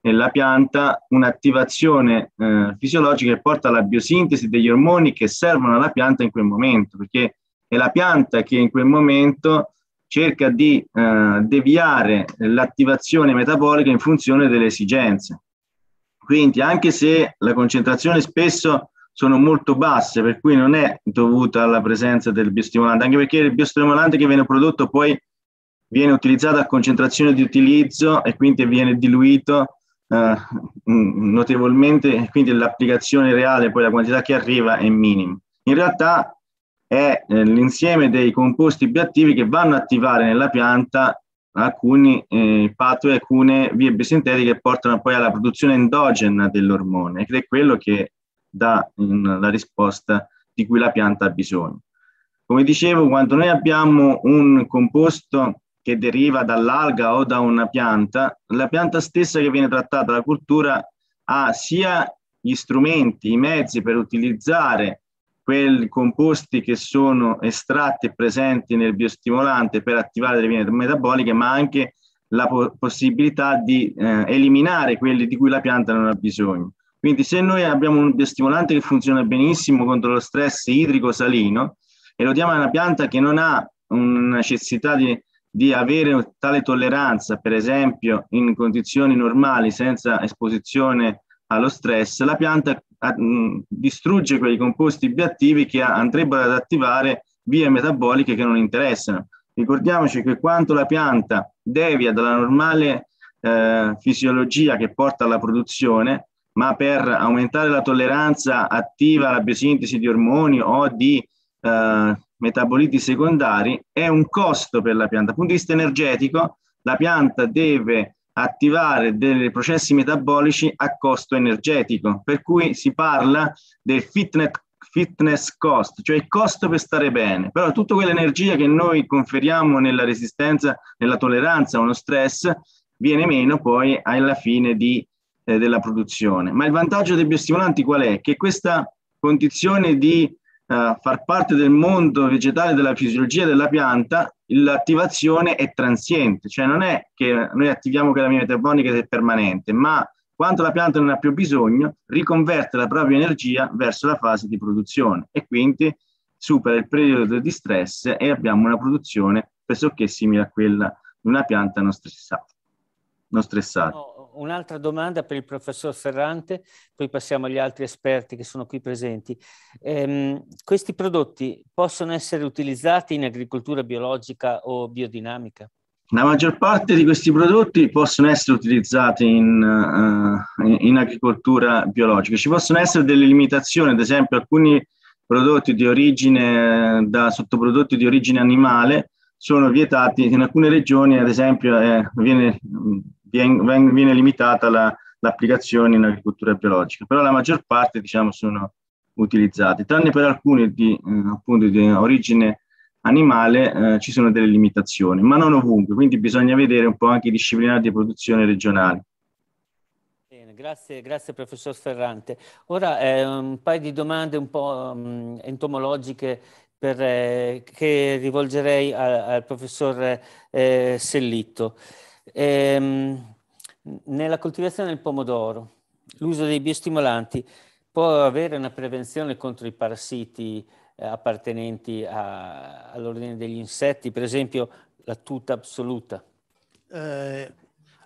nella pianta un'attivazione eh, fisiologica che porta alla biosintesi degli ormoni che servono alla pianta in quel momento, perché è la pianta che in quel momento cerca di eh, deviare l'attivazione metabolica in funzione delle esigenze. Quindi anche se la concentrazione spesso sono molto basse, per cui non è dovuta alla presenza del biostimolante, anche perché il biostimolante che viene prodotto poi viene utilizzato a concentrazione di utilizzo e quindi viene diluito eh, mm, notevolmente, quindi l'applicazione reale, poi la quantità che arriva è minima. In realtà è eh, l'insieme dei composti bioattivi che vanno a attivare nella pianta alcuni eh, pathway, alcune vie bisintetiche che portano poi alla produzione endogena dell'ormone, ed è quello che dà in, mm, la risposta di cui la pianta ha bisogno. Come dicevo, quando noi abbiamo un composto che deriva dall'alga o da una pianta, la pianta stessa che viene trattata, la cultura, ha sia gli strumenti, i mezzi per utilizzare quei composti che sono estratti e presenti nel biostimolante per attivare le vie metaboliche, ma anche la po- possibilità di eh, eliminare quelli di cui la pianta non ha bisogno. Quindi se noi abbiamo un biostimolante che funziona benissimo contro lo stress idrico salino e lo diamo a una pianta che non ha una necessità di di avere tale tolleranza, per esempio in condizioni normali, senza esposizione allo stress, la pianta mh, ah, mm, distrugge quei composti biattivi che andrebbero ad attivare vie metaboliche che non interessano. Ricordiamoci che quanto la pianta devia dalla normale eh, fisiologia che porta alla produzione, ma per aumentare la tolleranza attiva la biosintesi di ormoni o di eh, metaboliti secondari, è un costo per la pianta. Dal punto di vista energetico, la pianta deve attivare dei processi metabolici a costo energetico, per cui si parla del fitness, fitness cost, cioè il costo per stare bene. Però tutta quell'energia che noi conferiamo nella resistenza, nella tolleranza a uno stress, viene meno poi alla fine di, eh, della produzione. Ma il vantaggio dei biostimolanti qual è? Che questa condizione di eh, far parte del mondo vegetale della fisiologia della pianta, l'attivazione è transiente, cioè non è che noi attiviamo che la metabonica ed è permanente, ma quando la pianta non ha più bisogno, riconverte la propria energia verso la fase di produzione e quindi supera il periodo di stress e abbiamo una produzione pressoché simile a quella di una pianta non stressata. Non stressata. Oh un'altra domanda per il professor Ferrante, poi passiamo agli altri esperti che sono qui presenti. Ehm, questi prodotti possono essere utilizzati in agricoltura biologica o biodinamica? La maggior parte di questi prodotti possono essere utilizzati in, uh, in agricoltura biologica. Ci possono essere delle limitazioni, ad esempio alcuni prodotti di origine, eh, da sottoprodotti di origine animale, sono vietati in alcune regioni, ad esempio eh, viene viene, limitata la, l'applicazione in agricoltura biologica, però la maggior parte diciamo, sono utilizzate, tranne per alcune di, eh, appunto, di origine animale eh, ci sono delle limitazioni, ma non ovunque, quindi bisogna vedere un po' anche i disciplinari di produzione regionali. Grazie, grazie, professor Ferrante. Ora eh, un paio di domande un po' um, entomologiche per, eh, che rivolgerei al, al professor eh, Sellitto. Ehm, nella coltivazione del pomodoro, l'uso dei biostimolanti può avere una prevenzione contro i parassiti eh, appartenenti a, all'ordine degli insetti, per esempio la tuta assoluta. Eh,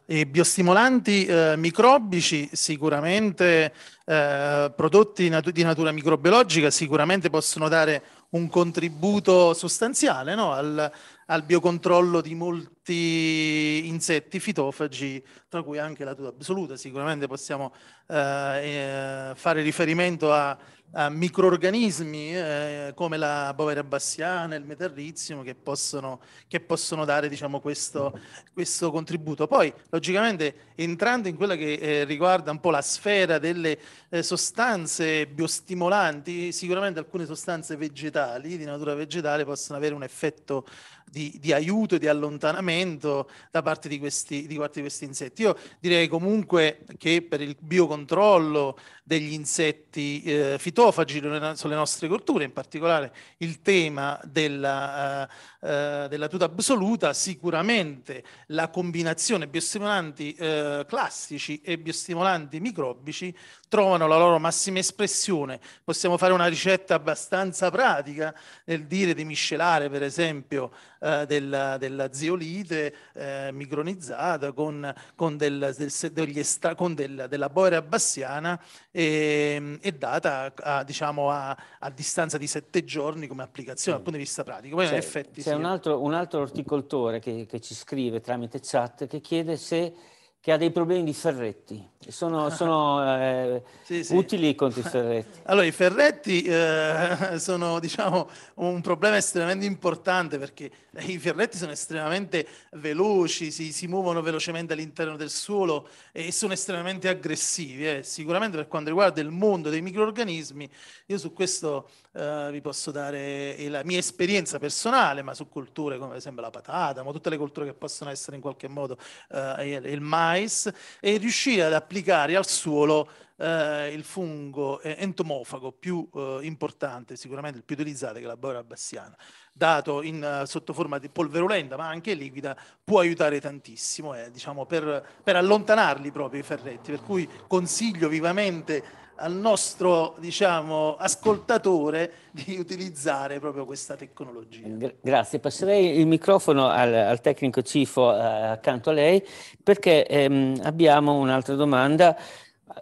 I biostimolanti eh, microbici sicuramente, eh, prodotti natu- di natura microbiologica, sicuramente possono dare un contributo sostanziale no? al, al, biocontrollo di molti insetti fitofagi, tra cui anche la tuta assoluta. Sicuramente possiamo eh, eh, fare riferimento a a microorganismi eh, come la bovera bassiana, il metarrizium, che possono, che possono dare diciamo, questo, questo, contributo. Poi, logicamente, entrando in quella che eh, riguarda un po' la sfera delle eh, sostanze biostimolanti, sicuramente alcune sostanze vegetali, di natura vegetale, possono avere un effetto di, di aiuto e di allontanamento da parte di questi, di parte di questi insetti. Io direi comunque che per il biocontrollo degli insetti eh, fitofagi sulle nostre colture, in particolare il tema della, eh, eh della tuta assoluta, sicuramente la combinazione biostimolanti eh, classici e biostimolanti microbici trovano la loro massima espressione. Possiamo fare una ricetta abbastanza pratica nel dire di miscelare, per esempio, eh, della, della zeolite eh, micronizzata con, con, del, del, estra, con del, della boera bassiana e, ehm, e data a, diciamo, a, a, distanza di sette giorni come applicazione mm. dal punto di vista pratico. Poi c'è, effetti, c'è sì. un, altro, un, altro, orticoltore che, che ci scrive tramite chat che chiede se che ha dei problemi di ferretti sono, sono eh, sì, sì. utili contro i ferretti. Allora, i ferretti eh, sono diciamo, un problema estremamente importante perché i ferretti sono estremamente veloci, si, si muovono velocemente all'interno del suolo e sono estremamente aggressivi. Eh. Sicuramente per quanto riguarda il mondo dei microorganismi, io su questo eh, vi posso dare la mia esperienza personale, ma su culture come per esempio la patata, ma tutte le culture che possono essere in qualche modo eh, il mais, e riuscire ad applicare al suolo eh, il fungo entomofago più eh, importante, sicuramente il più utilizzato, che è la Bora bassiana dato in, eh, sotto forma di polverulenta ma anche liquida può aiutare tantissimo eh, diciamo per, per, allontanarli proprio i ferretti per cui consiglio vivamente al nostro diciamo, ascoltatore di utilizzare proprio questa tecnologia. grazie, passerei il microfono al, al tecnico Cifo eh, accanto a lei perché ehm, abbiamo un'altra domanda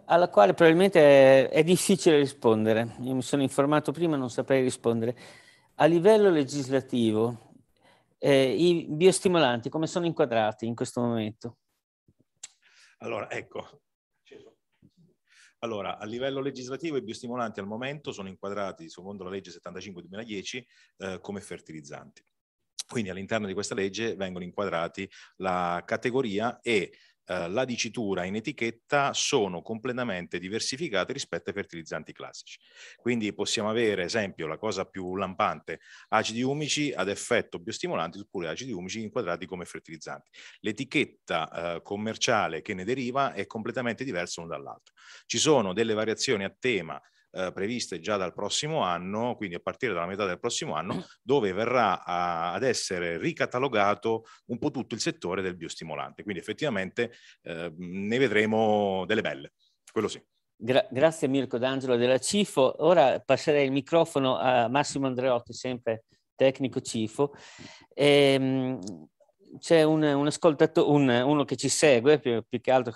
alla quale probabilmente è, è difficile rispondere. Io mi sono informato prima, non saprei rispondere. A livello legislativo, eh, i biostimolanti come sono inquadrati in questo momento? Allora, ecco, allora, a livello legislativo i biostimolanti al momento sono inquadrati, secondo la legge 75 2010, eh, come fertilizzanti. Quindi all'interno di questa legge vengono inquadrati la categoria e eh, la dicitura in etichetta sono completamente diversificate rispetto ai fertilizzanti classici. Quindi possiamo avere, esempio, la cosa più lampante, acidi umici ad effetto biostimolante oppure acidi umici inquadrati come fertilizzanti. L'etichetta eh, commerciale che ne deriva è completamente diversa l'uno dall'altro. Ci sono delle variazioni a tema eh, previste già dal prossimo anno, quindi a partire dalla metà del prossimo anno, mm. dove verrà a, ad essere ricatalogato un po' tutto il settore del biostimolante. Quindi effettivamente eh, ne vedremo delle belle, quello sì. Gra- grazie Mirko D'Angelo della CIFO. Ora passerei il microfono a Massimo Andreotti, sempre tecnico CIFO. Ehm, c'è un, un ascoltatore, un, uno che ci segue, più, più che altro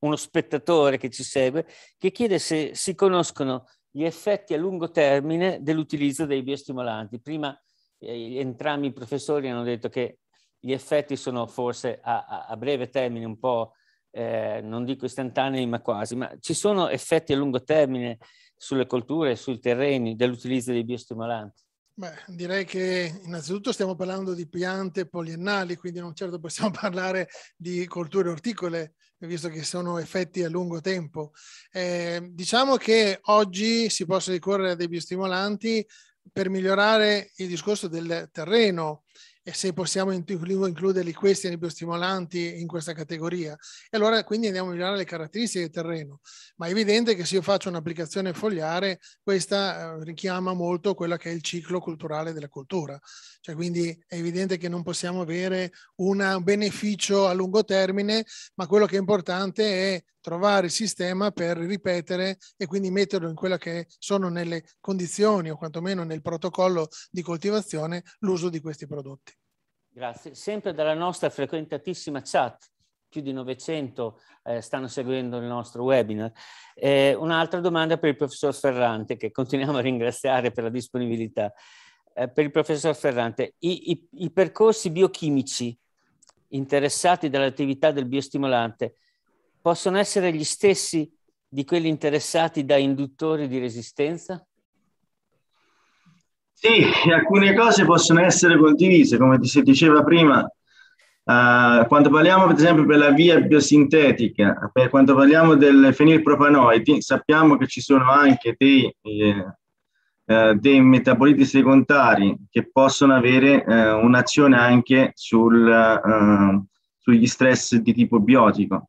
uno spettatore che ci segue, che chiede se si conoscono gli effetti a lungo termine dell'utilizzo dei biostimolanti. Prima eh, entrambi i professori hanno detto che gli effetti sono forse a, a, a breve termine un po', eh, non dico istantanei, ma quasi, ma ci sono effetti a lungo termine sulle colture, sui terreni dell'utilizzo dei biostimolanti? Beh, direi che innanzitutto stiamo parlando di piante poliennali, quindi non certo possiamo parlare di colture orticole, visto che sono effetti a lungo tempo. Eh, diciamo che oggi si possono ricorrere a dei biostimolanti per migliorare il discorso del terreno e se possiamo includerli questi nei biostimolanti in questa categoria. E allora quindi andiamo a migliorare le caratteristiche del terreno. Ma è evidente che se io faccio un'applicazione fogliare, questa eh, richiama molto quello che è il ciclo culturale della cultura. Cioè, quindi è evidente che non possiamo avere un beneficio a lungo termine, ma quello che è importante è trovare il sistema per ripetere e quindi metterlo in quella che sono nelle condizioni o quantomeno nel protocollo di coltivazione l'uso di questi prodotti. Grazie. Sempre dalla nostra frequentatissima chat, più di 900 eh, stanno seguendo il nostro webinar. Eh, un'altra domanda per il professor Ferrante, che continuiamo a ringraziare per la disponibilità. Eh, per il professor Ferrante, i, i, i percorsi biochimici interessati dall'attività del biostimolante possono essere gli stessi di quelli interessati da induttori di resistenza? Sì, alcune cose possono essere condivise, come si diceva prima, eh, quando parliamo per esempio della via biosintetica, per quando parliamo del fenilpropanoidi, sappiamo che ci sono anche dei, eh, eh dei metaboliti secondari che possono avere eh, un'azione anche sul, eh, sugli stress di tipo biotico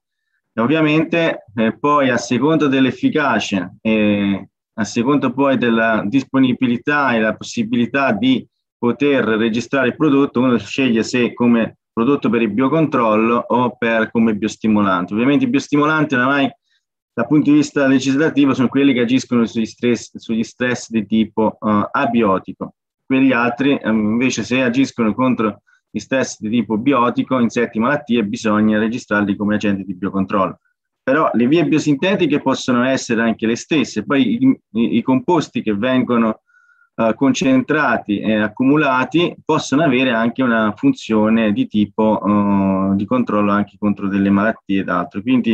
ovviamente eh, poi a seconda dell'efficacia e a seconda poi della disponibilità e la possibilità di poter registrare il prodotto, uno sceglie se come prodotto per il biocontrollo o per, come biostimolante. Ovviamente i biostimolanti oramai dal punto di vista legislativo sono quelli che agiscono sugli stress, sugli stress di tipo uh, abiotico, quegli altri ehm, invece se agiscono contro i stress di tipo biotico, insetti e malattie bisogna registrarli come agenti di biocontrollo. Però le vie biosintetiche possono essere anche le stesse, poi i, i, i composti che vengono uh, concentrati e accumulati possono avere anche una funzione di tipo uh, di controllo anche contro delle malattie ed altro. Quindi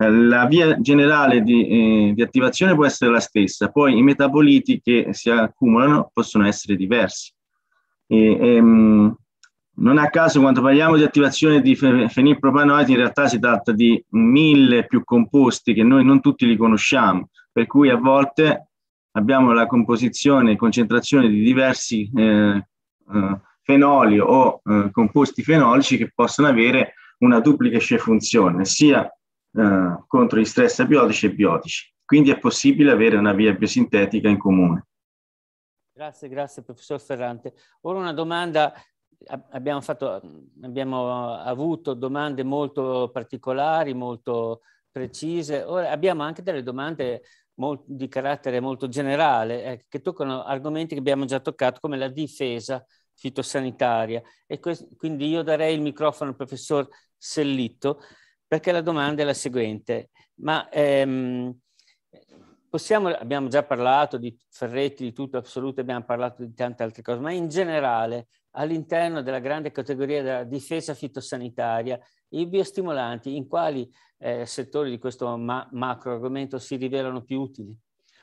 eh, la via generale di, eh, di, attivazione può essere la stessa, poi i metaboliti che si accumulano possono essere diversi. E, ehm, non a caso quando parliamo di attivazione di fenilpropanoidi, in realtà si tratta di mille più composti che noi non tutti li conosciamo, per cui a volte abbiamo la composizione e concentrazione di diversi eh, eh, fenoli o eh, composti fenolici che possono avere una duplice funzione, sia eh, contro gli stress abiotici e biotici. Quindi è possibile avere una via biosintetica in comune. Grazie, grazie professor Ferrante. Ora una domanda abbiamo, fatto, abbiamo avuto domande molto particolari, molto precise. Ora abbiamo anche delle domande molto, di carattere molto generale eh, che toccano argomenti che abbiamo già toccato come la difesa fitosanitaria. E quindi io darei il microfono al professor Sellitto perché la domanda è la seguente. Ma ehm, possiamo, abbiamo già parlato di Ferretti, di tutto assoluto, abbiamo parlato di tante altre cose, ma in generale all'interno della grande categoria della difesa fitosanitaria i biostimolanti in quali eh, settori di questo ma- macro argomento si rivelano più utili?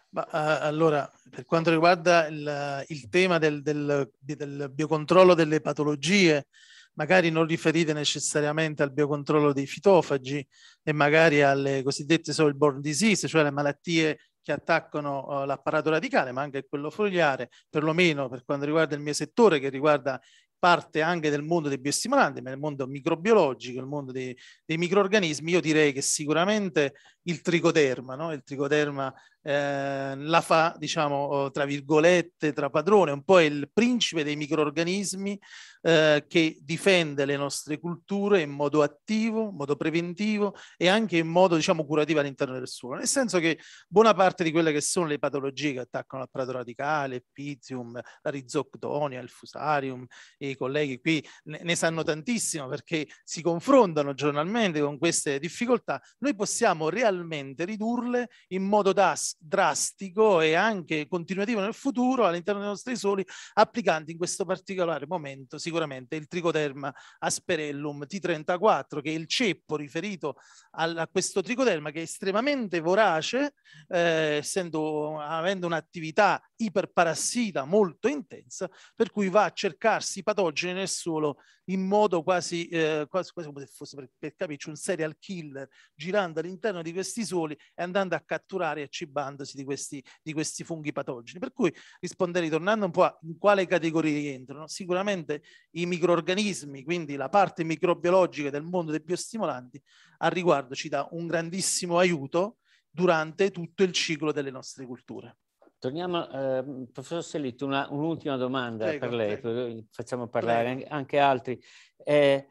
Ma, uh, allora, per quanto riguarda il, il tema del, del, del, biocontrollo delle patologie, magari non riferite necessariamente al biocontrollo dei fitofagi e magari alle cosiddette soil-borne disease, cioè le malattie che attaccano eh, l'apparato radicale, ma anche quello fogliare, perlomeno per quanto riguarda il mio settore, che riguarda parte anche del mondo dei biostimolanti, ma il mondo microbiologico, il mondo dei, dei microorganismi, io direi che sicuramente il tricoderma, no? il tricoderma eh, la fa, diciamo, oh, tra virgolette, tra padrone, un po' è il principe dei microorganismi eh, che difende le nostre culture in modo attivo, in modo preventivo e anche in modo, diciamo, curativo all'interno del suolo. Nel senso che buona parte di quelle che sono le patologie che attaccano al prato radicale, il pitium, la rizoctonia, il fusarium, i colleghi qui ne, ne sanno tantissimo perché si confrontano giornalmente con queste difficoltà, noi possiamo realmente ridurle in modo da drastico e anche continuativo nel futuro all'interno dei nostri soli, applicando in questo particolare momento sicuramente il tricoderma asperellum T34, che è il ceppo riferito alla, a questo tricoderma che è estremamente vorace, eh, essendo, avendo un'attività iperparassita molto intensa, per cui va a cercarsi patogeni nel suolo in modo quasi, eh, quasi, quasi come se fosse per, per capirci un serial killer, girando all'interno di questi suoli e andando a catturare e cibare alimentandosi di questi, di questi funghi patogeni. Per cui risponderei tornando un po' a in quale categoria rientrano, sicuramente i microorganismi, quindi la parte microbiologica del mondo dei biostimolanti, al riguardo ci dà un grandissimo aiuto durante tutto il ciclo delle nostre culture. Torniamo, eh, professor Selitto, un'ultima domanda eh, prego, per lei, prego. Eh, facciamo parlare prego. anche altri. Eh,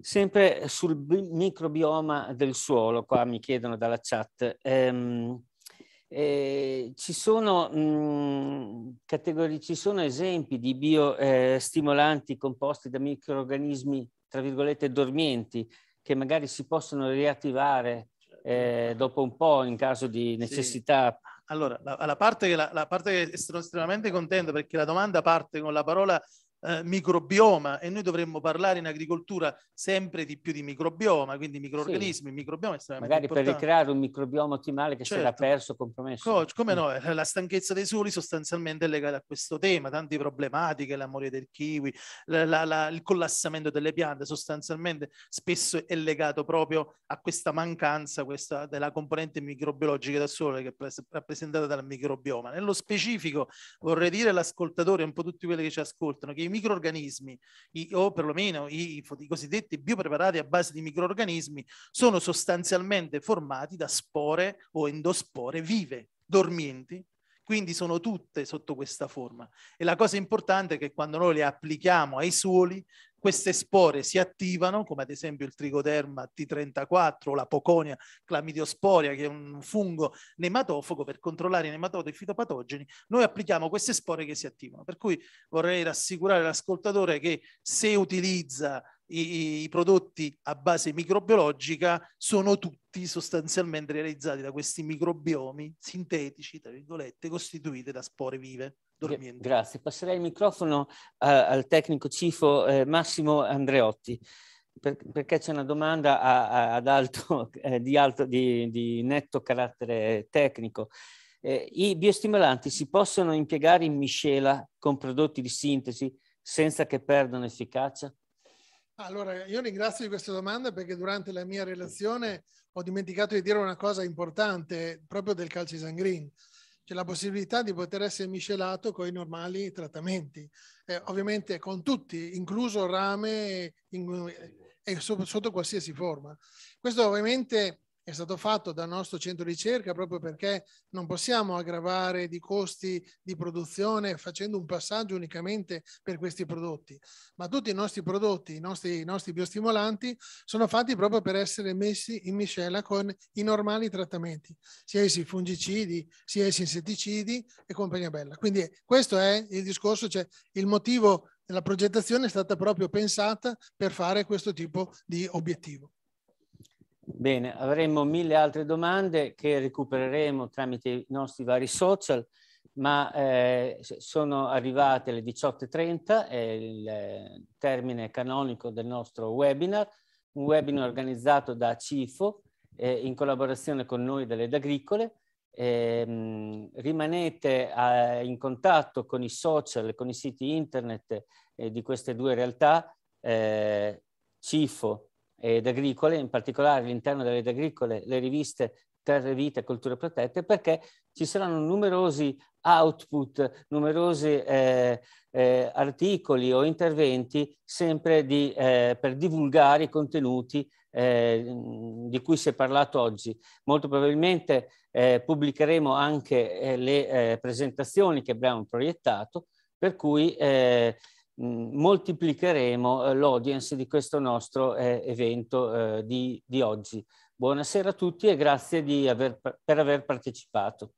sempre sul microbioma del suolo, qua mi chiedono dalla chat, ehm, eh, ci, sono, mh, mhmm, categori- ci sono esempi di biostimolanti eh, composti da microorganismi, tra virgolette, dormienti, che magari si possono riattivare certo. eh, dopo un po' in caso di necessità. Sì. Allora, la, la, parte che, la, la parte che sono estremamente contento perché la domanda parte con la parola eh, microbioma e noi dovremmo parlare in agricoltura sempre di più di microbioma, quindi microorganismi, sì. microbioma Magari importante. per ricreare un microbioma ottimale che certo. si era certo. perso, compromesso. Co- come mm. no, eh, la stanchezza dei soli sostanzialmente è legata a questo tema, tante problematiche, la moria del kiwi, la, la, la, il collassamento delle piante sostanzialmente spesso è legato proprio a questa mancanza questa, della componente microbiologica da sole che è pres- rappresentata dal microbioma. Nello specifico vorrei dire all'ascoltatore, un po' tutti quelli che ci ascoltano, che i microorganismi, i, o perlomeno i, i, cosiddetti biopreparati a base di microorganismi, sono sostanzialmente formati da spore o endospore vive, dormienti, quindi sono tutte sotto questa forma. E la cosa importante è che quando noi le applichiamo ai suoli queste spore si attivano, come ad esempio il trigoderma T34 o la poconia clamidiosporia, che è un fungo nematofogo, per controllare i nematodi fitopatogeni, noi applichiamo queste spore che si attivano. Per cui vorrei rassicurare l'ascoltatore che se utilizza i, i, prodotti a base microbiologica sono tutti sostanzialmente realizzati da questi microbiomi sintetici, tra virgolette, costituiti da spore vive dormiendo. Grazie, passerei il microfono a, eh, al tecnico CIFO eh, Massimo Andreotti. Per, perché c'è una domanda a, a, alto, eh, di, alto, di, di, netto carattere tecnico. Eh, I biostimolanti si possono impiegare in miscela con prodotti di sintesi senza che perdano efficacia? Allora, io ringrazio di questa domanda perché durante la mia relazione ho dimenticato di dire una cosa importante proprio del calcisangrin c'è la possibilità di poter essere miscelato con i normali trattamenti, eh, ovviamente con tutti, incluso rame in, e sotto, sotto qualsiasi forma. Questo ovviamente è stato fatto dal nostro centro di ricerca proprio perché non possiamo aggravare di costi di produzione facendo un passaggio unicamente per questi prodotti, ma tutti i nostri prodotti, i nostri, i nostri biostimolanti sono fatti proprio per essere messi in miscela con i normali trattamenti, sia essi fungicidi, sia essi insetticidi e compagnia bella. Quindi questo è il discorso, cioè il motivo della progettazione è stata proprio pensata per fare questo tipo di obiettivo. Bene, avremo mille altre domande che recupereremo tramite i nostri vari social, ma eh, sono arrivate le 18.30, è il termine canonico del nostro webinar, un webinar organizzato da CIFO eh, in collaborazione con noi delle Agricole. Ehm, eh, rimanete in contatto con i social, con i siti internet eh, di queste due realtà, eh, CIFO ed agricole, in particolare all'interno delle reti agricole, le riviste Terre Vita e Culture Protette, perché ci saranno numerosi output, numerosi eh, eh, articoli o interventi sempre di, eh, per divulgare i contenuti eh, di cui si è parlato oggi. Molto probabilmente eh, pubblicheremo anche eh, le presentazioni che abbiamo proiettato, per cui eh, Mm, moltiplicheremo eh, l'audience di questo nostro eh, evento eh, di, di, oggi. Buonasera a tutti e grazie aver, per aver partecipato.